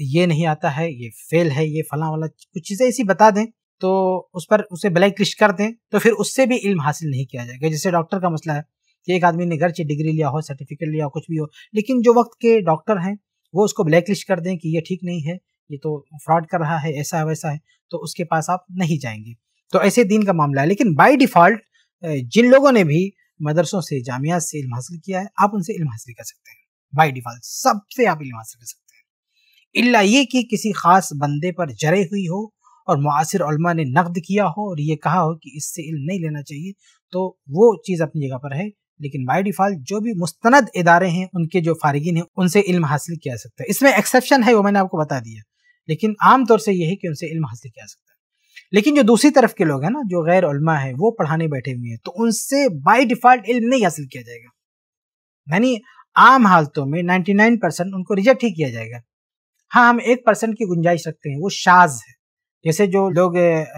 ये नहीं आता है ये फेल है ये फला वाला कुछ चीज़ें ऐसी बता दें तो उस पर उसे ब्लैक लिस्ट कर दें तो फिर उससे भी इल्म हासिल नहीं किया जाएगा जैसे डॉक्टर का मसला है कि एक आदमी ने गर्च डिग्री लिया हो सर्टिफिकेट लिया हो कुछ भी हो लेकिन जो वक्त के डॉक्टर हैं वो उसको ब्लैक लिस्ट कर दें कि ये ठीक नहीं है ये तो फ्रॉड कर रहा है ऐसा है वैसा है तो उसके पास आप नहीं जाएंगे तो ऐसे दिन का मामला है लेकिन बाई डिफ़ॉल्ट जिन लोगों ने भी मदरसों से जामिया से इल्म हासिल किया है आप उनसे इल्म हासिल कर सकते हैं बाई डिफॉल्ट सबसे आप इल्म हासिल कर सकते हैं इल्ला ये कि किसी खास बंदे पर जरे हुई हो और मुआसर ने नकद किया हो और ये कहा हो कि इससे इल्म नहीं लेना चाहिए तो वो चीज़ अपनी जगह पर है लेकिन बाई डिफ़ॉल्ट जो भी मुस्तंद इदारे हैं उनके जो फारगिन हैं उनसे इल्म हासिल किया सकता है इसमें एक्सेप्शन है वो मैंने आपको बता दिया लेकिन आमतौर से यह है कि उनसे इल्म हासिल किया सकता है लेकिन जो दूसरी तरफ के लोग हैं ना जो गैर उलमा है वो पढ़ाने बैठे हुए हैं तो उनसे बाई डिफ़ॉल्ट इल्म नहीं हासिल किया जाएगा यानी आम हालतों में 99 परसेंट उनको रिजेक्ट ही किया जाएगा हाँ हम एक परसेंट की गुंजाइश रखते हैं वो शाज है जैसे जो लोग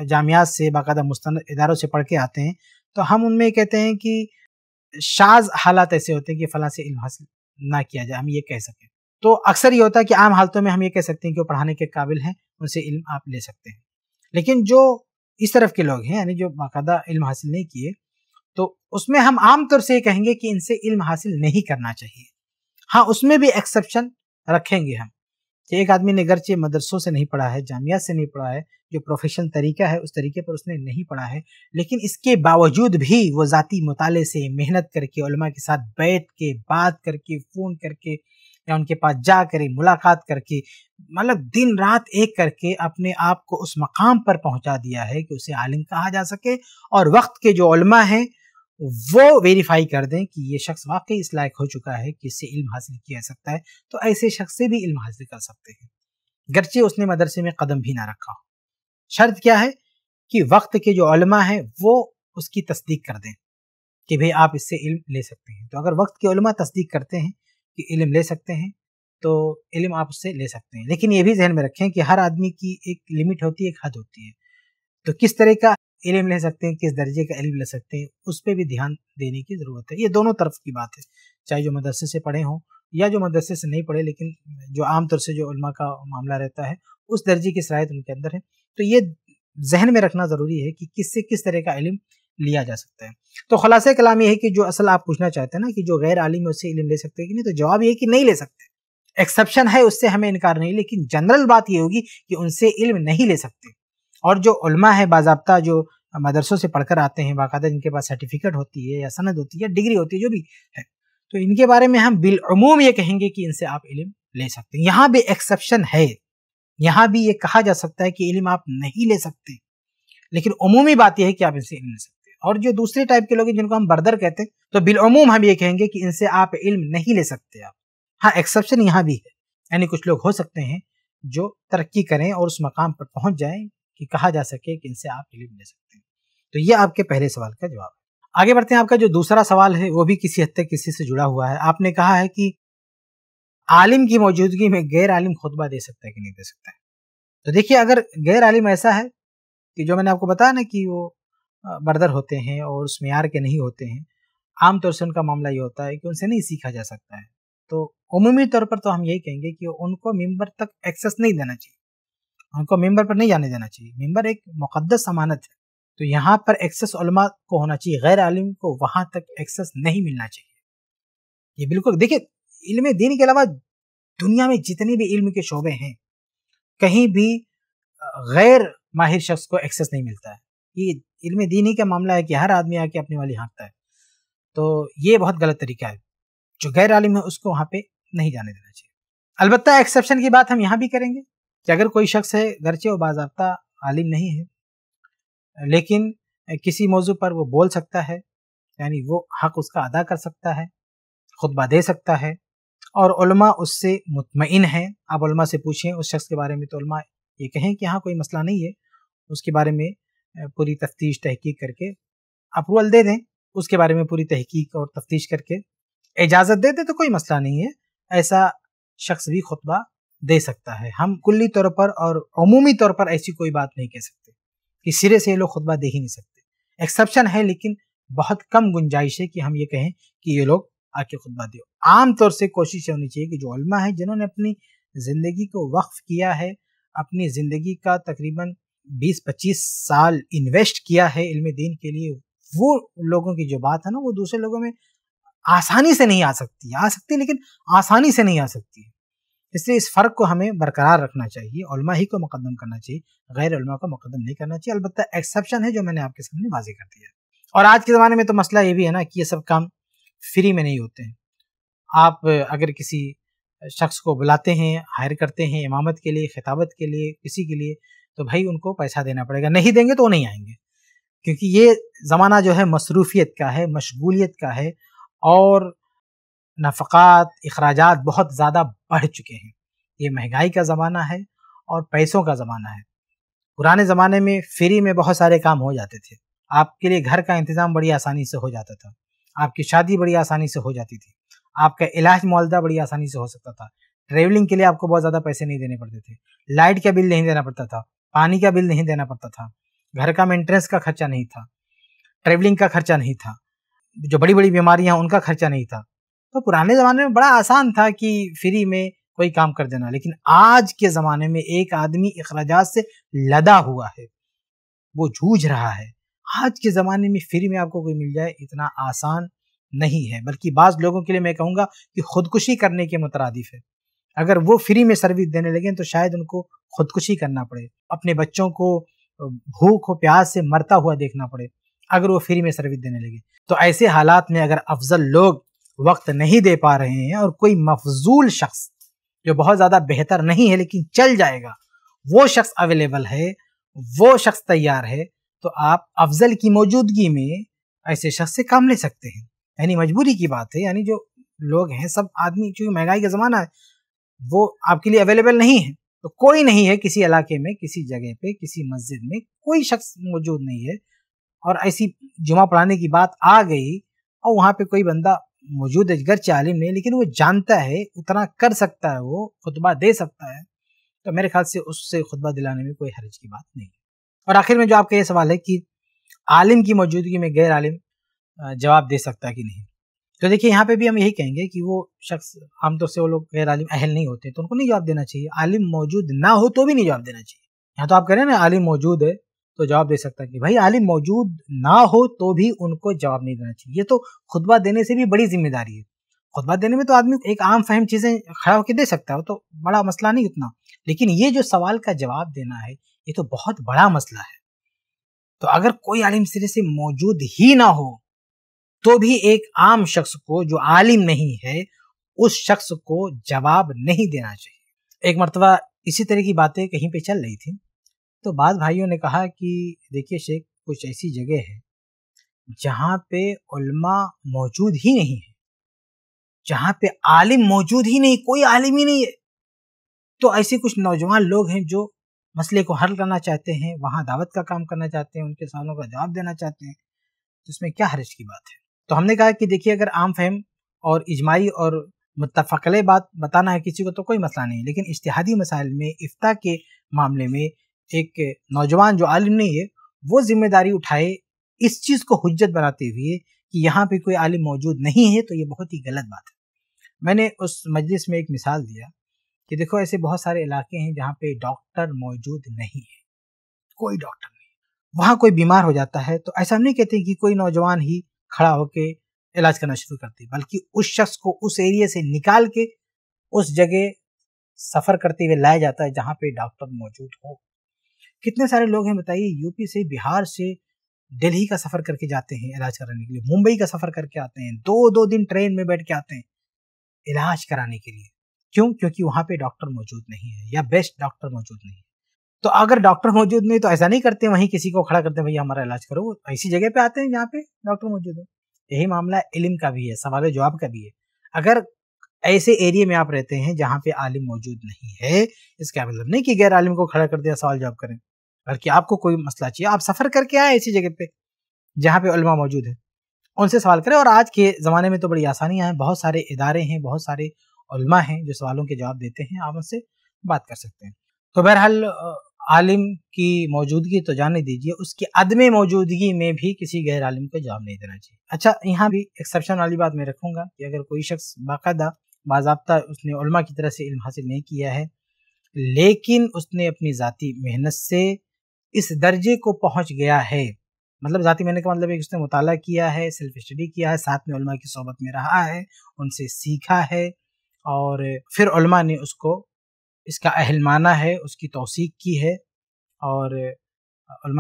जामियात से बाकायदा मुस्त इदारों से पढ़ के आते हैं तो हम उनमें कहते हैं कि शाज हालात ऐसे होते हैं कि फला से इल्म हासिल ना किया जाए हम ये कह सकें तो अक्सर ये होता है कि आम हालतों में हम ये कह सकते हैं कि वो पढ़ाने के काबिल हैं उनसे इल्म आप ले सकते हैं लेकिन जो इस तरफ के लोग हैं यानी जो बाकायदा इल्म हासिल नहीं किए तो उसमें हम आमतौर से कहेंगे कि इनसे इल्म हासिल नहीं करना चाहिए हाँ उसमें भी एक्सेप्शन रखेंगे हम कि एक आदमी ने गरचे मदरसों से नहीं पढ़ा है जामिया से नहीं पढ़ा है जो प्रोफेशनल तरीका है उस तरीके पर उसने नहीं पढ़ा है लेकिन इसके बावजूद भी वो ज़ाती मुताले से मेहनत करके उलमा के साथ बैठ के बात करके फ़ोन करके या उनके पास जा कर मुलाकात करके मतलब दिन रात एक करके अपने आप को उस मकाम पर पहुंचा दिया है कि उसे आलिम कहा जा सके और वक्त के जो उलमा हैं वो वेरीफाई कर दें कि ये शख्स वाकई इस लायक हो चुका है कि इससे इल्म हासिल किया जा सकता है तो ऐसे शख्स से भी इल्म हासिल कर सकते हैं गरचे उसने मदरसे में कदम भी ना रखा हो शर्त क्या है कि वक्त के जो उलमा हैं वो उसकी तस्दीक कर दें कि भाई आप इससे इल्म ले सकते हैं तो अगर वक्त के उलमा तस्दीक करते हैं कि इलम ले सकते हैं तो इलम आप उससे ले सकते हैं लेकिन ये भी जहन में रखें कि हर आदमी की एक लिमिट होती है एक हद होती है तो किस तरह का इलम ले सकते हैं किस दर्जे का इलम ले सकते हैं उस पर भी ध्यान देने की ज़रूरत है ये दोनों तरफ की बात है चाहे जो मदरसे से पढ़े हों या जो मदरसे से नहीं पढ़े लेकिन जो आमतौर से जो उलमा का मामला रहता है उस दर्जे की शरात उनके अंदर है तो ये जहन में रखना ज़रूरी है कि किससे किस तरह का इलम लिया जा सकता है तो खुलासा कलाम यह है कि जो असल आप पूछना चाहते हैं ना कि जो गैर आलिम है उससे इलम ले सकते हैं कि नहीं तो जवाब ये कि नहीं ले सकते एक्सेप्शन है उससे हमें इनकार नहीं लेकिन जनरल बात यह होगी कि उनसे इल्म नहीं ले सकते और जो उलमा है बाबा जो मदरसों से पढ़कर आते हैं बाकायदा जिनके पास सर्टिफिकेट होती है या सनद होती है या डिग्री होती है जो भी है तो इनके बारे में हम बिलूम ये कहेंगे कि इनसे आप इल्म ले सकते हैं यहाँ भी एक्सेप्शन है यहाँ भी ये कहा जा सकता है कि इल्म आप नहीं ले सकते लेकिन अमूमी बात यह है कि आप इनसे इल्म ले सकते और जो दूसरे टाइप के लोग हैं जिनको हम बर्दर कहते हैं तो बिलूम हम ये कहेंगे कि इनसे आप इल्म नहीं ले सकते आप हाँ एक्सेप्शन यहाँ भी है यानी कुछ लोग हो सकते हैं जो तरक्की करें और उस मकाम पर पहुंच जाएं कि कहा जा सके कि इनसे आप इल्म ले सकते हैं तो ये आपके पहले सवाल का जवाब है आगे बढ़ते हैं आपका जो दूसरा सवाल है वो भी किसी हद तक किसी से जुड़ा हुआ है आपने कहा है कि आलिम की मौजूदगी में गैर आलिम खुतबा दे सकता है कि नहीं दे सकता है तो देखिए अगर गैर आलिम ऐसा है कि जो मैंने आपको बताया ना कि वो बर्दर होते हैं और उस मैार के नहीं होते हैं आमतौर से उनका मामला ये होता है कि उनसे नहीं सीखा जा सकता है तो उमूमी तौर पर तो हम यही कहेंगे कि उनको मेंबर तक एक्सेस नहीं देना चाहिए उनको मेंबर पर नहीं जाने देना चाहिए मेंबर एक मुकदस अमानत है तो यहाँ पर एक्सेस उलमा को होना चाहिए गैर आलिम को वहाँ तक एक्सेस नहीं मिलना चाहिए ये बिल्कुल देखिए इल्म दीन के अलावा दुनिया में जितने भी इल्म के शोबे हैं कहीं भी गैर माहिर शख्स को एक्सेस नहीं मिलता है ये इल्म दीनी का मामला है कि हर आदमी आके अपनी वाली हाँकता है तो ये बहुत गलत तरीका है जो गैर आलिम है उसको वहाँ पे नहीं जाने देना चाहिए अलबत्त एक्सेप्शन की बात हम यहाँ भी करेंगे कि अगर कोई शख्स है गरचे व बाबा आलिम नहीं है लेकिन किसी मौजू पर वो बोल सकता है यानी वो हक उसका अदा कर सकता है खुतबा दे सकता है और उससे मुतमिन है आप से पूछें उस शख्स के बारे में तो ये कहें कि हाँ कोई मसला नहीं है उसके बारे में पूरी तफ्तीश तहकीक करके अप्रूवल दे दें उसके बारे में पूरी तहकीक और तफ्तीश करके इजाज़त दे दे तो कोई मसला नहीं है ऐसा शख्स भी खुतबा दे सकता है हम कुल्ली तौर पर और अमूमी तौर पर ऐसी कोई बात नहीं कह सकते कि सिरे से ये लोग खुतबा दे ही नहीं सकते एक्सेप्शन है लेकिन बहुत कम गुंजाइश है कि हम ये कहें कि ये लोग आके खुतबा दे आम तौर से कोशिश होनी चाहिए कि जो उलमा है जिन्होंने अपनी ज़िंदगी को वक्फ किया है अपनी ज़िंदगी का तकरीबन बीस पच्चीस साल इन्वेस्ट किया है इल्म दीन के लिए वो लोगों की जो बात है ना वो दूसरे लोगों में आसानी से नहीं आ सकती आ सकती लेकिन आसानी से नहीं आ सकती इसलिए इस फ़र्क को हमें बरकरार रखना चाहिए ही को मुकदम करना चाहिए गैर को मुकदम नहीं करना चाहिए अलबत्त एक्सेप्शन है जो मैंने आपके सामने वाजी कर दिया और आज के ज़माने में तो मसला ये भी है ना कि ये सब काम फ्री में नहीं होते हैं आप अगर किसी शख्स को बुलाते हैं हायर करते हैं इमामत के लिए खिताबत के लिए किसी के लिए तो भाई उनको पैसा देना पड़ेगा नहीं देंगे तो वो नहीं आएंगे क्योंकि ये ज़माना जो है मसरूफियत का है मशगूलियत का है और नफ़ात अखराज बहुत ज़्यादा बढ़ चुके हैं ये महंगाई का ज़माना है और पैसों का ज़माना है पुराने ज़माने में फ्री में बहुत सारे काम हो जाते थे आपके लिए घर का इंतज़ाम बड़ी आसानी से हो जाता था आपकी शादी बड़ी आसानी से हो जाती थी आपका इलाज मुआवजा बड़ी आसानी से हो सकता था ट्रेवलिंग के लिए आपको बहुत ज़्यादा पैसे नहीं देने पड़ते थे लाइट का बिल नहीं देना पड़ता था पानी का बिल नहीं देना पड़ता था घर का मेंटेनेंस का खर्चा नहीं था ट्रेवलिंग का खर्चा नहीं था जो बड़ी बड़ी बीमारियां उनका खर्चा नहीं था तो पुराने ज़माने में बड़ा आसान था कि फ्री में कोई काम कर देना लेकिन आज के ज़माने में एक आदमी अखराज से लदा हुआ है वो जूझ रहा है आज के ज़माने में फ्री में आपको कोई मिल जाए इतना आसान नहीं है बल्कि बाज़ लोगों के लिए मैं कहूँगा कि खुदकुशी करने के मुतरदिफ है अगर वो फ्री में सर्विस देने लगे तो शायद उनको खुदकुशी करना पड़े अपने बच्चों को भूख और प्यास से मरता हुआ देखना पड़े अगर वो फ्री में सर्विस देने लगे तो ऐसे हालात में अगर अफजल लोग वक्त नहीं दे पा रहे हैं और कोई मफजूल शख्स जो बहुत ज़्यादा बेहतर नहीं है लेकिन चल जाएगा वो शख्स अवेलेबल है वो शख्स तैयार है तो आप अफजल की मौजूदगी में ऐसे शख्स से काम ले सकते हैं यानी मजबूरी की बात है यानी जो लोग हैं सब आदमी क्योंकि महंगाई का ज़माना है वो आपके लिए अवेलेबल नहीं है तो कोई नहीं है किसी इलाके में किसी जगह पे किसी मस्जिद में कोई शख्स मौजूद नहीं है और ऐसी जुमा पढ़ाने की बात आ गई और वहाँ पे कोई बंदा मौजूद है गरचे आलिम नहीं लेकिन वो जानता है उतना कर सकता है वो खुतबा दे सकता है तो मेरे ख्याल से उससे खुतबा दिलाने में कोई हर्ज की बात नहीं और आखिर में जो आपका ये सवाल है कि आलिम की मौजूदगी में गैर आलिम जवाब दे सकता है कि नहीं तो देखिए यहाँ पे भी हम यही कहेंगे कि वो शख्स आमतौर से वो लोग गैर आलिम अहल नहीं होते तो उनको नहीं जवाब देना चाहिए आलिम मौजूद ना हो तो भी नहीं जवाब देना चाहिए यहाँ तो आप कह रहे हैं ना आलिम मौजूद है तो जवाब दे सकता कि भाई आलिम मौजूद ना हो तो भी उनको जवाब नहीं देना चाहिए ये तो खुतबा देने से भी बड़ी जिम्मेदारी है खुतबा देने में तो आदमी एक आम फहम चीज़ें खड़ा होकर दे सकता है तो बड़ा मसला नहीं उतना लेकिन ये जो सवाल का जवाब देना है ये तो बहुत बड़ा मसला है तो अगर कोई आलिम सिरे से मौजूद ही ना हो तो भी एक आम शख्स को जो आलिम नहीं है उस शख्स को जवाब नहीं देना चाहिए एक मरतबा इसी तरह की बातें कहीं पे चल रही थी तो बाद भाइयों ने कहा कि देखिए शेख कुछ ऐसी जगह है जहाँ पे उल्मा मौजूद ही नहीं है जहाँ पे आलिम मौजूद ही नहीं कोई आलिम ही नहीं है तो ऐसे कुछ नौजवान लोग हैं जो मसले को हल करना चाहते हैं वहाँ दावत का काम करना चाहते हैं उनके सवालों का जवाब देना चाहते हैं तो इसमें क्या हरज की बात है तो हमने कहा कि देखिए अगर आम फहम और इजमाई और मुतफ़ल बात बताना है किसी को तो कोई मसला नहीं लेकिन इश्तहादी मसाइल में इफ्ता के मामले में एक नौजवान जो आलिम नहीं है वो जिम्मेदारी उठाए इस चीज़ को हजत बनाते हुए कि यहाँ पे कोई आलिम मौजूद नहीं है तो ये बहुत ही गलत बात है मैंने उस मजलिस में एक मिसाल दिया कि देखो ऐसे बहुत सारे इलाके हैं जहाँ पे डॉक्टर मौजूद नहीं है कोई डॉक्टर नहीं वहाँ कोई बीमार हो जाता है तो ऐसा हम नहीं कहते कि कोई नौजवान ही खड़ा होके इलाज करना शुरू करती बल्कि उस शख्स को उस एरिया से निकाल के उस जगह सफ़र करते हुए लाया जाता है जहाँ पे डॉक्टर मौजूद हो कितने सारे लोग हैं बताइए यूपी से बिहार से दिल्ली का सफ़र करके जाते हैं इलाज कराने के लिए मुंबई का सफ़र करके आते हैं दो दो दिन ट्रेन में बैठ के आते हैं इलाज कराने के लिए क्यों क्योंकि वहाँ पे डॉक्टर मौजूद नहीं है या बेस्ट डॉक्टर मौजूद नहीं है तो अगर डॉक्टर मौजूद नहीं तो ऐसा नहीं करते वहीं किसी को खड़ा करते भैया हमारा इलाज करो ऐसी जगह पे आते हैं जहाँ पे डॉक्टर मौजूद हो यही मामला इलम का भी है सवाल जवाब का भी है अगर ऐसे एरिया में आप रहते हैं जहाँ पे आलिम मौजूद नहीं है इसका मतलब नहीं कि गैर आलिम को खड़ा कर दिया सवाल जवाब करें बल्कि आपको कोई मसला चाहिए आप सफ़र करके आए ऐसी जगह पे जहाँ पे उलमा मौजूद है उनसे सवाल करें और आज के ज़माने में तो बड़ी आसानियाँ हैं बहुत सारे इदारे हैं बहुत सारे उलमा हैं जो सवालों के जवाब देते हैं आप उनसे बात कर सकते हैं तो बहरहाल आलिम की मौजूदगी तो जाने दीजिए उसकी अदम मौजूदगी में भी किसी गैर आलिम को जवाब नहीं देना चाहिए अच्छा यहाँ भी एक्सेप्शन वाली बात मैं रखूँगा कि अगर कोई शख्स बाकायदा बाबा उसने उलमा की तरह से इल्म हासिल नहीं किया है लेकिन उसने अपनी ज़ाती मेहनत से इस दर्जे को पहुँच गया है मतलब ज़ाती मेहनत का मतलब है कि उसने मुताल किया है सेल्फ स्टडी किया है साथ में उलमा की सोबत में रहा है उनसे सीखा है और फिर उलमा ने उसको इसका अहल माना है उसकी तोसीक की है और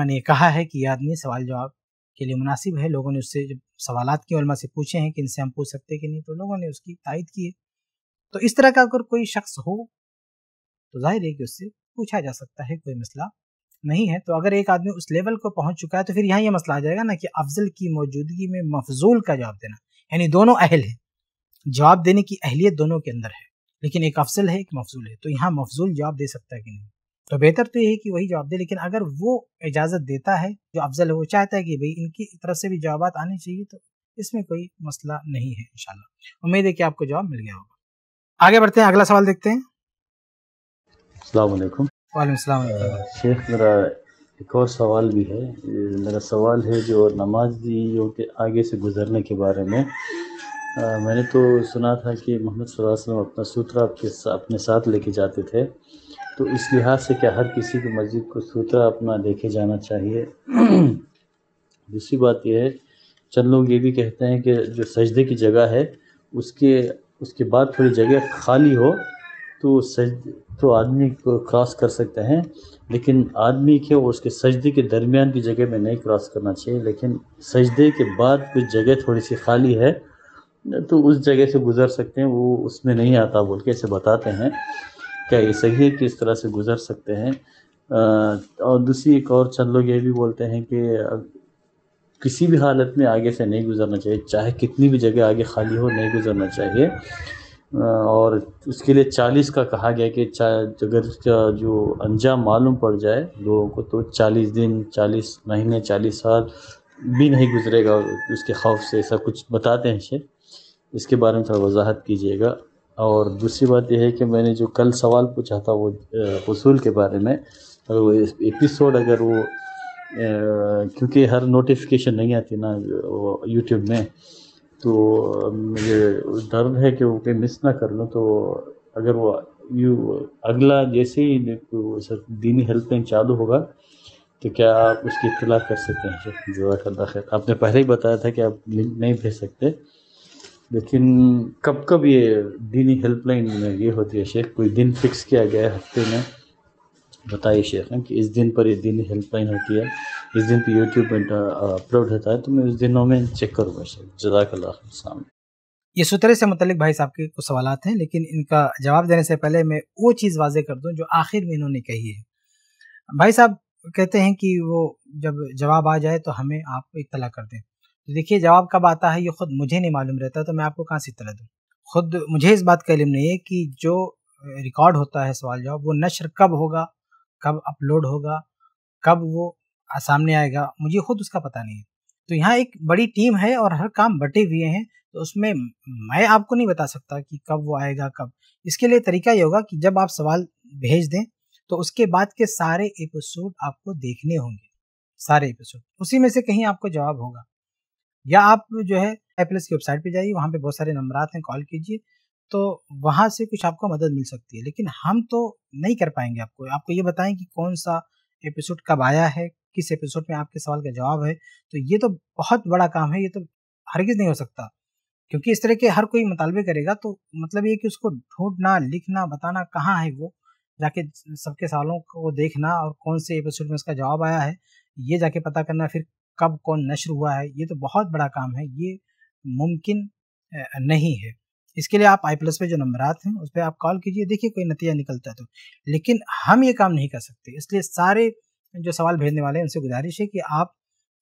ने कहा है कि यह आदमी सवाल जवाब के लिए मुनासिब है लोगों ने उससे जब सवाल किए उलमा से पूछे हैं कि इनसे हम पूछ सकते कि नहीं तो लोगों ने उसकी तायद की है तो इस तरह का अगर कोई शख्स हो तो जाहिर है कि उससे पूछा जा सकता है कोई मसला नहीं है तो अगर एक आदमी उस लेवल को पहुंच चुका है तो फिर यहाँ ये यह मसला आ जाएगा ना कि अफजल की मौजूदगी में मफजूल का जवाब देना यानी दोनों अहल है जवाब देने की अहलियत दोनों के अंदर है लेकिन एक अफसल है एक मफजूल है तो यहाँ मफजूल जवाब दे सकता है कि नहीं तो बेहतर तो ये है कि वही जवाब दे लेकिन अगर वो इजाज़त देता है जो अफजल है वो चाहता है कि भाई इनकी तरफ से भी जवाब आने चाहिए तो इसमें कोई मसला नहीं है इन उम्मीद है कि आपको जवाब मिल गया होगा आगे बढ़ते हैं अगला सवाल देखते हैं शेख मेरा एक और सवाल भी है मेरा सवाल है जो नमाजियों के आगे से गुजरने के बारे में मैंने तो सुना था कि मोहम्मद वसल्लम अपना सूत्र आपके अपने साथ लेके जाते थे तो इस लिहाज से क्या हर किसी को मस्जिद को सूत्रा अपना लेके जाना चाहिए [clears throat] दूसरी बात यह है चंद लोग ये भी कहते हैं कि जो सजदे की जगह है उसके उसके बाद थोड़ी जगह खाली हो तो सज तो आदमी को क्रॉस कर सकते हैं लेकिन आदमी के और उसके सजदे के दरमियान की जगह में नहीं क्रॉस करना चाहिए लेकिन सजदे के बाद कुछ जगह थोड़ी सी खाली है तो उस जगह से गुज़र सकते हैं वो उसमें नहीं आता बोल के ऐसे बताते हैं क्या ये सही है कि इस तरह से गुज़र सकते हैं और दूसरी एक और चंद लोग ये भी बोलते हैं कि किसी भी हालत में आगे से नहीं गुजरना चाहिए चाहे कितनी भी जगह आगे खाली हो नहीं गुजरना चाहिए और उसके लिए चालीस का कहा गया कि अगर इसका जो अंजाम मालूम पड़ जाए लोगों को तो चालीस दिन चालीस महीने चालीस साल भी नहीं गुजरेगा उसके खौफ से ऐसा कुछ बताते हैं शेख इसके बारे में थोड़ा वज़ाहत कीजिएगा और दूसरी बात यह है कि मैंने जो कल सवाल पूछा था वो उसूल के बारे में अगर वो एपिसोड अगर वो क्योंकि हर नोटिफिकेशन नहीं आती ना यूट्यूब में तो मुझे डर है कि वो कहीं मिस ना कर लूँ तो अगर वो यू अगला जैसे ही सर दीनी हेल्पलाइन चालू होगा तो क्या आप उसकी इतला कर सकते हैं जो आपने पहले ही बताया था कि आप लिंक नहीं भेज सकते लेकिन कब कब ये दीनी हेल्पलाइन में ये होती है शेख कोई दिन फिक्स किया गया है हफ्ते में बताइए शेख कि इस दिन पर ये दीनी हेल्पलाइन होती है इस दिन पर यूट्यूब पर अपलोड होता है तो मैं उस दिनों में चेक करूँगा शेख जदाकल्ला शाम ये सुतरे से मतलब भाई साहब के कुछ सवाल हैं लेकिन इनका जवाब देने से पहले मैं वो चीज़ वाजे कर दूँ जो आखिर में इन्होंने कही है भाई साहब कहते हैं कि वो जब जवाब आ जाए तो हमें आप इतला कर दें तो देखिए जवाब कब आता है ये खुद मुझे नहीं मालूम रहता तो मैं आपको कहाँ से इतला दूँ खुद मुझे इस बात का इलम नहीं है कि जो रिकॉर्ड होता है सवाल जवाब वो नशर कब होगा कब अपलोड होगा कब वो सामने आएगा मुझे खुद उसका पता नहीं है तो यहाँ एक बड़ी टीम है और हर काम बटे हुए हैं तो उसमें मैं आपको नहीं बता सकता कि कब वो आएगा कब इसके लिए तरीका ये होगा कि जब आप सवाल भेज दें तो उसके बाद के सारे एपिसोड आपको देखने होंगे सारे एपिसोड उसी में से कहीं आपको जवाब होगा या आप जो है एप्लस की वेबसाइट पे जाइए वहाँ पे बहुत सारे नंबर आते हैं कॉल कीजिए तो वहाँ से कुछ आपको मदद मिल सकती है लेकिन हम तो नहीं कर पाएंगे आपको आपको ये बताएं कि कौन सा एपिसोड कब आया है किस एपिसोड में आपके सवाल का जवाब है तो ये तो बहुत बड़ा काम है ये तो हरगिज़ नहीं हो सकता क्योंकि इस तरह के हर कोई मुतालबे करेगा तो मतलब ये कि उसको ढूंढना लिखना बताना कहाँ है वो जाके सबके सवालों को देखना और कौन से एपिसोड में उसका जवाब आया है ये जाके पता करना फिर कब कौन नशर हुआ है ये तो बहुत बड़ा काम है ये मुमकिन नहीं है इसके लिए आप आई प्लस पे जो नंबरात हैं उस पर आप कॉल कीजिए देखिए कोई नतीजा निकलता है तो लेकिन हम ये काम नहीं कर सकते इसलिए सारे जो सवाल भेजने वाले हैं उनसे गुजारिश है कि आप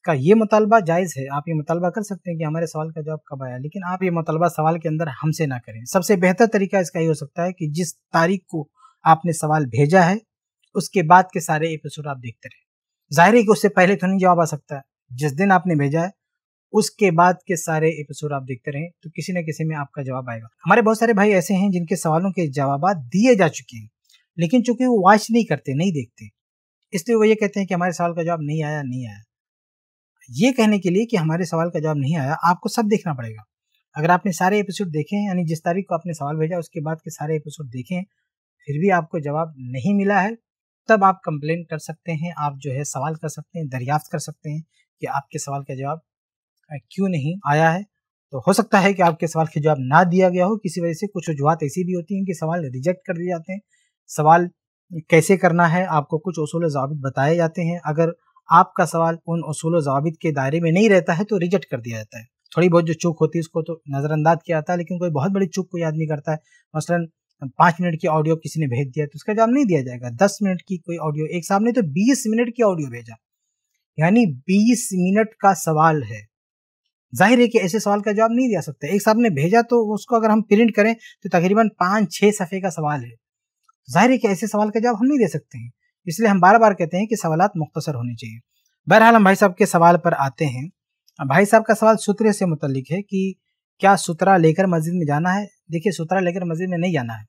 का ये मुतालबा जायज़ है आप ये मुतालबा कर सकते हैं कि हमारे सवाल का जवाब कब आया लेकिन आप ये मुतालबा सवाल के अंदर हमसे ना करें सबसे बेहतर तरीका इसका ये हो सकता है कि जिस तारीख को आपने सवाल भेजा है उसके बाद के सारे एपिसोड आप देखते रहें जाहिर है कि उससे पहले तो नहीं जवाब आ सकता है जिस दिन आपने भेजा है उसके बाद के सारे एपिसोड आप देखते रहें तो किसी न किसी में आपका जवाब आएगा हमारे बहुत सारे भाई ऐसे हैं जिनके सवालों के जवाब दिए जा चुके हैं लेकिन चूंकि वो वॉच नहीं करते नहीं देखते इसलिए वो ये कहते हैं कि हमारे सवाल का जवाब नहीं आया नहीं आया ये कहने के लिए कि हमारे सवाल का जवाब नहीं आया आपको सब देखना पड़ेगा अगर आपने सारे एपिसोड देखे हैं यानी जिस तारीख को आपने सवाल भेजा उसके बाद के सारे एपिसोड देखे हैं फिर भी आपको जवाब नहीं मिला है तब आप कंप्लेन कर सकते हैं आप जो है सवाल कर सकते हैं दरियाफ्त कर सकते हैं कि आपके सवाल का जवाब क्यों नहीं आया है तो हो सकता है कि आपके सवाल का जवाब ना दिया गया हो किसी वजह से कुछ वजुहत ऐसी भी होती हैं कि सवाल रिजेक्ट कर दिए जाते हैं सवाल कैसे करना है आपको कुछ असूल जवाबित बताए जाते हैं अगर आपका सवाल उन असूल जवाबित के दायरे में नहीं रहता है तो रिजेक्ट कर दिया जाता है थोड़ी बहुत जो चूक होती है उसको तो नज़रअंदाज किया जाता है लेकिन कोई बहुत बड़ी चूक कोई आदमी करता है मसलन पाँच मिनट की ऑडियो किसी ने भेज दिया तो उसका जवाब नहीं दिया जाएगा दस मिनट की कोई ऑडियो एक साहब ने तो बीस मिनट की ऑडियो भेजा यानी बीस मिनट का सवाल है जाहिर है कि ऐसे सवाल का जवाब नहीं दिया सकते एक साहब ने भेजा तो उसको अगर हम प्रिंट करें तो तकरीबन पाँच छः सफ़े का सवाल है जाहिर है कि ऐसे सवाल का जवाब हम नहीं दे सकते हैं इसलिए हम बार बार कहते हैं कि सवाल मुख्तसर होने चाहिए बहरहाल हम भाई साहब के सवाल पर आते हैं भाई साहब का सवाल सूत्र से मुतलिक है कि क्या सुतरा लेकर मस्जिद में जाना है देखिए सुतरा लेकर मस्जिद में नहीं जाना है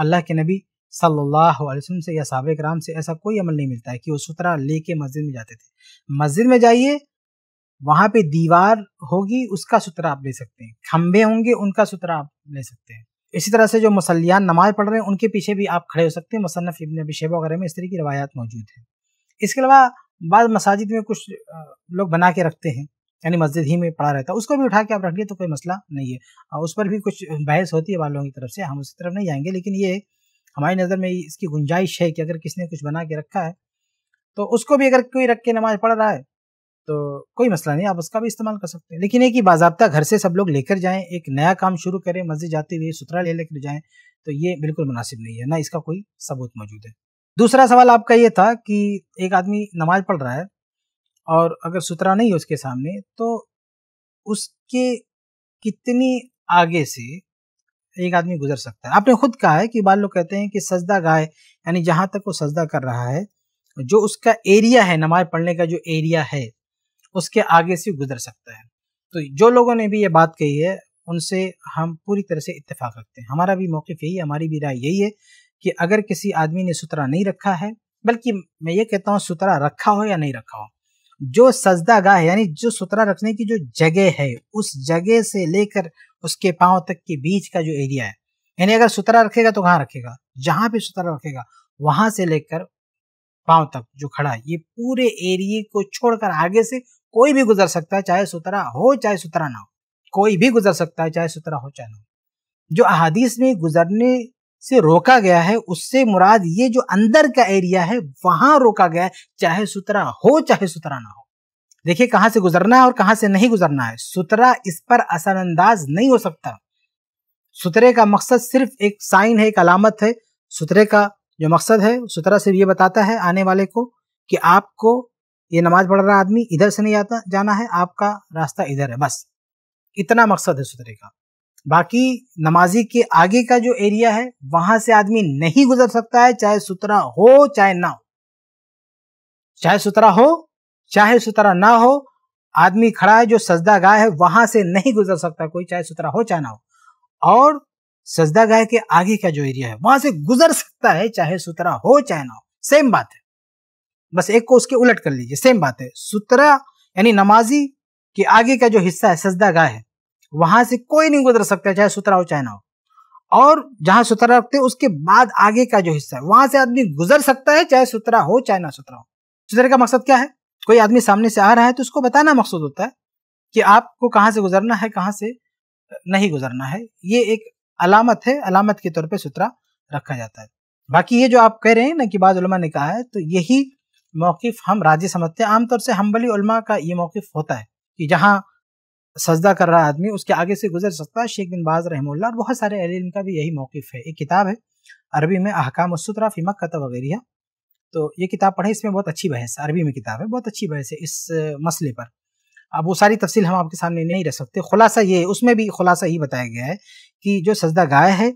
अल्लाह के नबी सल्लल्लाहु अलैहि वसल्लम से या साहब कराम से ऐसा कोई अमल नहीं मिलता है कि वो सुतरा लेके मस्जिद में जाते थे मस्जिद में जाइए वहाँ पे दीवार होगी उसका सुतरा आप ले सकते हैं खम्भे होंगे उनका सुतरा आप ले सकते हैं इसी तरह से जो मुसलियान नमाज पढ़ रहे हैं उनके पीछे भी आप खड़े हो सकते हैं मुसनफ़ इबन अबी शेबा वगैरह में इस तरह की रवायात मौजूद है इसके अलावा बाद मसाजिद में कुछ लोग बना के रखते हैं यानी मस्जिद ही में पड़ा रहता है उसको भी उठा के आप रख लिए तो कोई मसला नहीं है उस पर भी कुछ बहस होती है वालों की तरफ से हम उस तरफ नहीं जाएंगे लेकिन ये हमारी नज़र में इसकी गुंजाइश है कि अगर किसने कुछ बना के रखा है तो उसको भी अगर कोई रख के नमाज पढ़ रहा है तो कोई मसला नहीं आप उसका भी इस्तेमाल कर सकते हैं लेकिन एक ही बाबा घर से सब लोग लेकर जाएं एक नया काम शुरू करें मस्जिद जाते हुए सुथरा ले लेकर जाएं तो ये बिल्कुल मुनासिब नहीं है ना इसका कोई सबूत मौजूद है दूसरा सवाल आपका ये था कि एक आदमी नमाज पढ़ रहा है और अगर सुथरा नहीं है उसके सामने तो उसके कितनी आगे से एक आदमी गुजर सकता है आपने खुद कहा है कि बाल लोग कहते हैं कि सजदा गाय यानी जहां तक वो सजदा कर रहा है जो उसका एरिया है नमाज पढ़ने का जो एरिया है उसके आगे से गुजर सकता है तो जो लोगों ने भी ये बात कही है उनसे हम पूरी तरह से इतफाक रखते हैं हमारा भी मौकफ यही है हमारी भी राय यही है कि अगर किसी आदमी ने सुतरा नहीं रखा है बल्कि मैं ये कहता हूँ सुतरा रखा हो या नहीं रखा हो जो सजदा गाह यानी जो सुतरा रखने की जो जगह है उस जगह से लेकर उसके पाँव तक के बीच का जो एरिया है यानी अगर सुतरा रखेगा तो कहाँ रखेगा जहां भी सुतरा रखेगा वहां से लेकर पाँव तक जो खड़ा है ये पूरे एरिए को छोड़कर आगे से कोई भी गुजर सकता है चाहे सुतरा हो चाहे सुतरा ना हो कोई भी गुजर सकता है चाहे सुतरा हो चाहे ना हो जो अहादीस में गुजरने से रोका गया है उससे मुराद ये जो अंदर का एरिया है वहां रोका गया है चाहे सुतरा हो चाहे सुतरा ना हो देखिए कहाँ से गुजरना है और कहाँ से नहीं गुजरना है सुतरा इस पर असरअंदाज नहीं हो सकता सुतरे का मकसद सिर्फ एक साइन है एक अलामत है सुतरे का जो मकसद है सुतरा सिर्फ ये बताता है आने वाले को कि आपको ये नमाज पढ़ रहा आदमी इधर से नहीं आता जाना है आपका रास्ता इधर है बस इतना मकसद है सुतरे का बाकी नमाजी के आगे का जो एरिया है वहां से आदमी नहीं गुजर सकता है चाहे सुतरा हो चाहे ना हो चाहे सुतरा हो चाहे सुतरा ना हो आदमी खड़ा है जो सजदा गाय है वहां से नहीं गुजर सकता कोई चाहे सुतरा हो चाहे ना हो और सजदा गाय के आगे का जो एरिया है वहां से गुजर सकता है चाहे सुतरा हो चाहे ना हो सेम बात है बस एक को उसके उलट कर लीजिए सेम बात है सुतरा यानी नमाजी के आगे का जो हिस्सा है सजदा गाय है वहां से कोई नहीं गुजर सकता चाहे सुतरा हो चाहे ना हो और जहां सुतरा रखते उसके बाद आगे का जो हिस्सा है वहां से आदमी गुजर सकता है चाहे सुतरा हो चाहे ना सुतरा हो सुतरे का मकसद क्या है कोई आदमी सामने से आ रहा है तो उसको बताना मकसद होता है कि आपको कहाँ से गुजरना है कहाँ से नहीं गुजरना है ये एक अलामत है अलामत के तौर पर सुतरा रखा जाता है बाकी ये जो आप कह रहे हैं ना कि बाज़ा ने कहा है तो यही मौकफ़ हम राजी समझते हैं आमतौर से हम्बली उलमा का ये मौकफ होता है कि जहाँ सजदा कर रहा आदमी उसके आगे से गुजर सकता है शेख बिन बाज रही और बहुत सारे अलम का भी यही मौकफ़ है एक किताब है अरबी में अहकाम सुतरा फ़िमक कत वगैरह तो ये किताब पढ़े इसमें बहुत अच्छी बहस अरबी में किताब है बहुत अच्छी बहस है इस मसले पर अब वो सारी तफसील हम आपके सामने नहीं रख सकते खुलासा ये उसमें भी खुलासा ही बताया गया है कि जो सजदा गाय है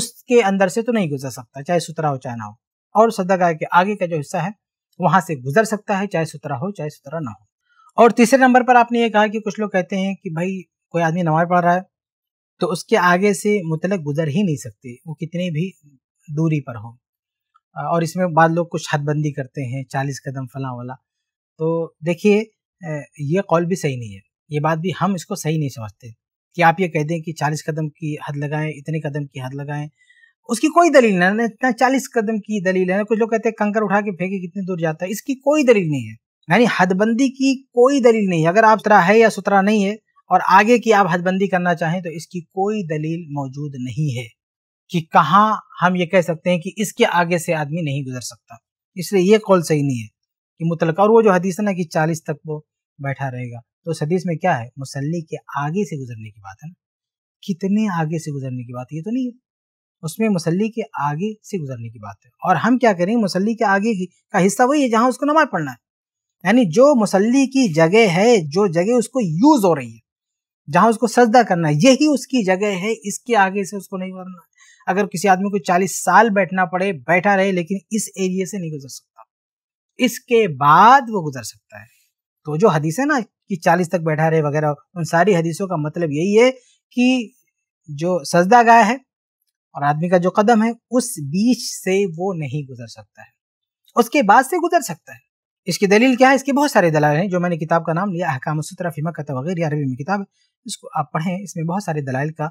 उसके अंदर से तो नहीं गुजर सकता चाहे सुतरा हो चाहे ना हो और सजदा गाय के आगे का जो हिस्सा है वहाँ से गुजर सकता है चाहे सुतरा हो चाहे सुतरा ना हो और तीसरे नंबर पर आपने ये कहा कि कुछ लोग कहते हैं कि भाई कोई आदमी नमाज पढ़ रहा है तो उसके आगे से मुतलक गुजर ही नहीं सकते वो कितनी भी दूरी पर हो और इसमें बाद लोग कुछ हदबंदी करते हैं चालीस कदम फला वाला तो देखिए ये कॉल भी सही नहीं है ये बात भी हम इसको सही नहीं समझते कि आप ये कह दें कि चालीस कदम की हद लगाएं इतने कदम की हद लगाएं उसकी कोई दलील नहीं है इतना चालीस कदम की दलील है कुछ लोग कहते हैं कंकर उठा के फेंके कितनी दूर जाता है इसकी कोई दलील नहीं है यानी हदबंदी की कोई दलील नहीं है अगर आप सुतरा है या सुतरा नहीं है और आगे की आप हदबंदी करना चाहें तो इसकी कोई दलील मौजूद नहीं है कि कहाँ हम ये कह सकते हैं कि इसके आगे से आदमी नहीं गुजर सकता इसलिए ये कॉल सही नहीं है कि मुतल और वो जो हदीस है ना कि चालीस तक वो बैठा रहेगा तो उस हदीस में क्या है मुसल्ली के आगे से गुजरने की बात है ना कितने आगे से गुजरने की बात ये तो नहीं है उसमें मुसल्ली के आगे से गुजरने की बात है और हम क्या करेंगे मुसल्ली के आगे का हिस्सा वही है जहाँ उसको नमाज पढ़ना है यानी जो मुसल्ली की जगह है जो जगह उसको यूज हो रही है जहाँ उसको सजदा करना है यही उसकी जगह है इसके आगे से उसको नहीं करना अगर किसी आदमी को चालीस साल बैठना पड़े बैठा रहे लेकिन इस एरिए से नहीं गुजर सकता इसके बाद वो गुजर सकता है तो जो हदीस है ना कि चालीस तक बैठा रहे वगैरह उन सारी हदीसों का मतलब यही है कि जो सजदा गाय है और आदमी का जो कदम है उस बीच से वो नहीं गुजर सकता है उसके बाद से गुजर सकता है इसकी दलील क्या है इसके बहुत सारे दलाल हैं जो मैंने किताब का नाम लिया अहकाम सुतरा फीमा कत वगैरह अरबी में किताब इसको आप पढ़ें इसमें बहुत सारे दलाल का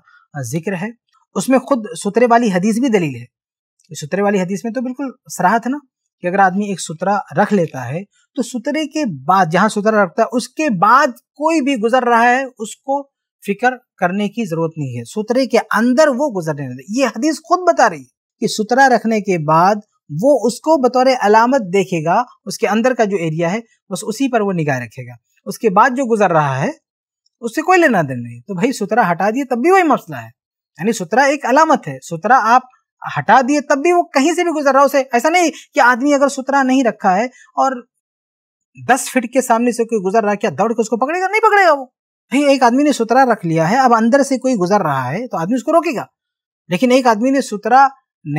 जिक्र है उसमें खुद सुतरे वाली हदीस भी दलील है सुतरे वाली हदीस में तो बिल्कुल सराहत है ना कि अगर आदमी एक सुतरा रख लेता है तो सुतरे के बाद जहां सुतरा रखता है उसके बाद कोई भी गुजर रहा है उसको फिक्र करने की जरूरत नहीं है सुतरे के अंदर वो गुजरने नहीं ये हदीस खुद बता रही है कि सुतरा रखने के बाद वो उसको बतौर अलामत देखेगा उसके अंदर का जो एरिया है बस उसी पर वो निगाह रखेगा उसके बाद जो गुजर रहा है उससे कोई लेना देना नहीं तो भाई सुतरा हटा दिए तब भी वही मसला है यानी सुतरा एक अलामत है सुतरा आप हटा दिए तब भी वो कहीं से भी गुजर रहा उसे ऐसा नहीं कि आदमी अगर सुतरा नहीं रखा है और दस फीट के सामने से कोई गुजर रहा है क्या दौड़ के उसको पकड़ेगा नहीं पकड़ेगा वो भाई एक आदमी ने सुतरा रख लिया है अब अंदर से कोई गुजर रहा है तो आदमी उसको रोकेगा लेकिन एक आदमी ने सुतरा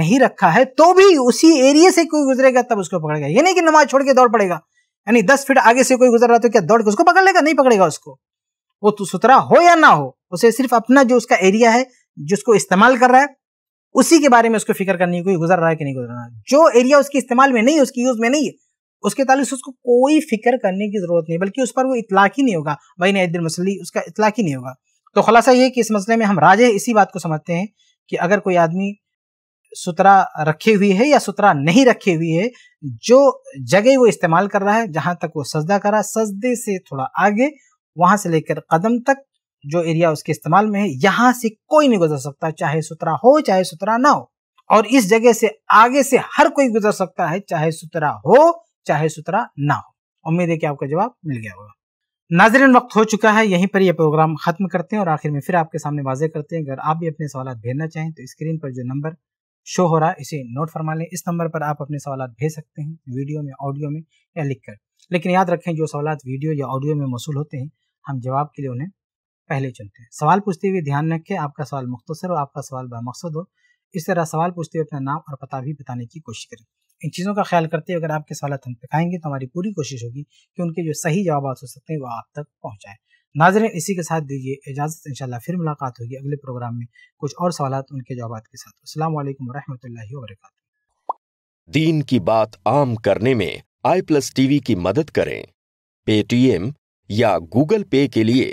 नहीं रखा है तो भी उसी एरिया से कोई गुजरेगा तब उसको पकड़ेगा ये नहीं कि नमाज छोड़ के दौड़ पड़ेगा यानी दस फीट आगे से कोई गुजर रहा तो क्या दौड़ के उसको पकड़ लेगा नहीं पकड़ेगा उसको वो तो सुतरा हो या ना हो उसे सिर्फ अपना जो उसका एरिया है जिसको इस्तेमाल कर रहा है उसी के बारे में उसको फिक्र करनी है कोई गुजर रहा है कि नहीं गुजर रहा है जो एरिया उसके इस्तेमाल में नहीं है उसकी यूज में नहीं है उसके ताल्लुक से उसको कोई फिक्र करने की जरूरत नहीं बल्कि उस पर वो इतलाक ही नहीं होगा भाई नदीन मसली उसका इतलाक ही नहीं होगा तो खुलासा ये कि इस मसले में हम राजे इसी बात को समझते हैं कि अगर कोई आदमी सुतरा रखी हुई है या सुतरा नहीं रखी हुई है जो जगह वो इस्तेमाल कर रहा है जहां तक वो सजदा कर है सजदे से थोड़ा आगे वहां से लेकर कदम तक जो एरिया उसके इस्तेमाल में है यहां से कोई नहीं गुजर सकता चाहे सुतरा हो चाहे सुतरा ना हो और इस जगह से आगे से हर कोई गुजर सकता है चाहे सुतरा हो चाहे सुतरा ना हो उम्मीद है कि आपका जवाब मिल गया होगा नाजरन वक्त हो चुका है यहीं पर यह प्रोग्राम खत्म करते हैं और आखिर में फिर आपके सामने वाजे करते हैं अगर आप भी अपने सवाल भेजना चाहें तो स्क्रीन पर जो नंबर शो हो रहा है इसे नोट फरमा लें इस नंबर पर आप अपने सवाल भेज सकते हैं वीडियो में ऑडियो में या लिख कर लेकिन याद रखें जो सवाल वीडियो या ऑडियो में मौसू होते हैं हम जवाब के लिए उन्हें पहले चलते हैं सवाल पूछते हुए ध्यान रखें आपका सवाल मुख्तसर और आपका सवाल बामकसद हो इस तरह सवाल पूछते हुए अपना नाम और पता भी बताने की कोशिश करें इन चीज़ों का ख्याल करते हुए अगर आपके सवाल हम पकाएंगे तो हमारी पूरी कोशिश होगी कि उनके जो सही जवाब हो सकते हैं वो आप तक पहुँचाएँ नाजरें इसी के साथ दीजिए इजाज़त इंशाल्लाह फिर मुलाकात होगी अगले प्रोग्राम में कुछ और सवाल उनके जवाब के साथ अल्लाम वरहमल वर्क दीन की बात आम करने में आई प्लस टीवी की मदद करें पेटीएम या गूगल पे के लिए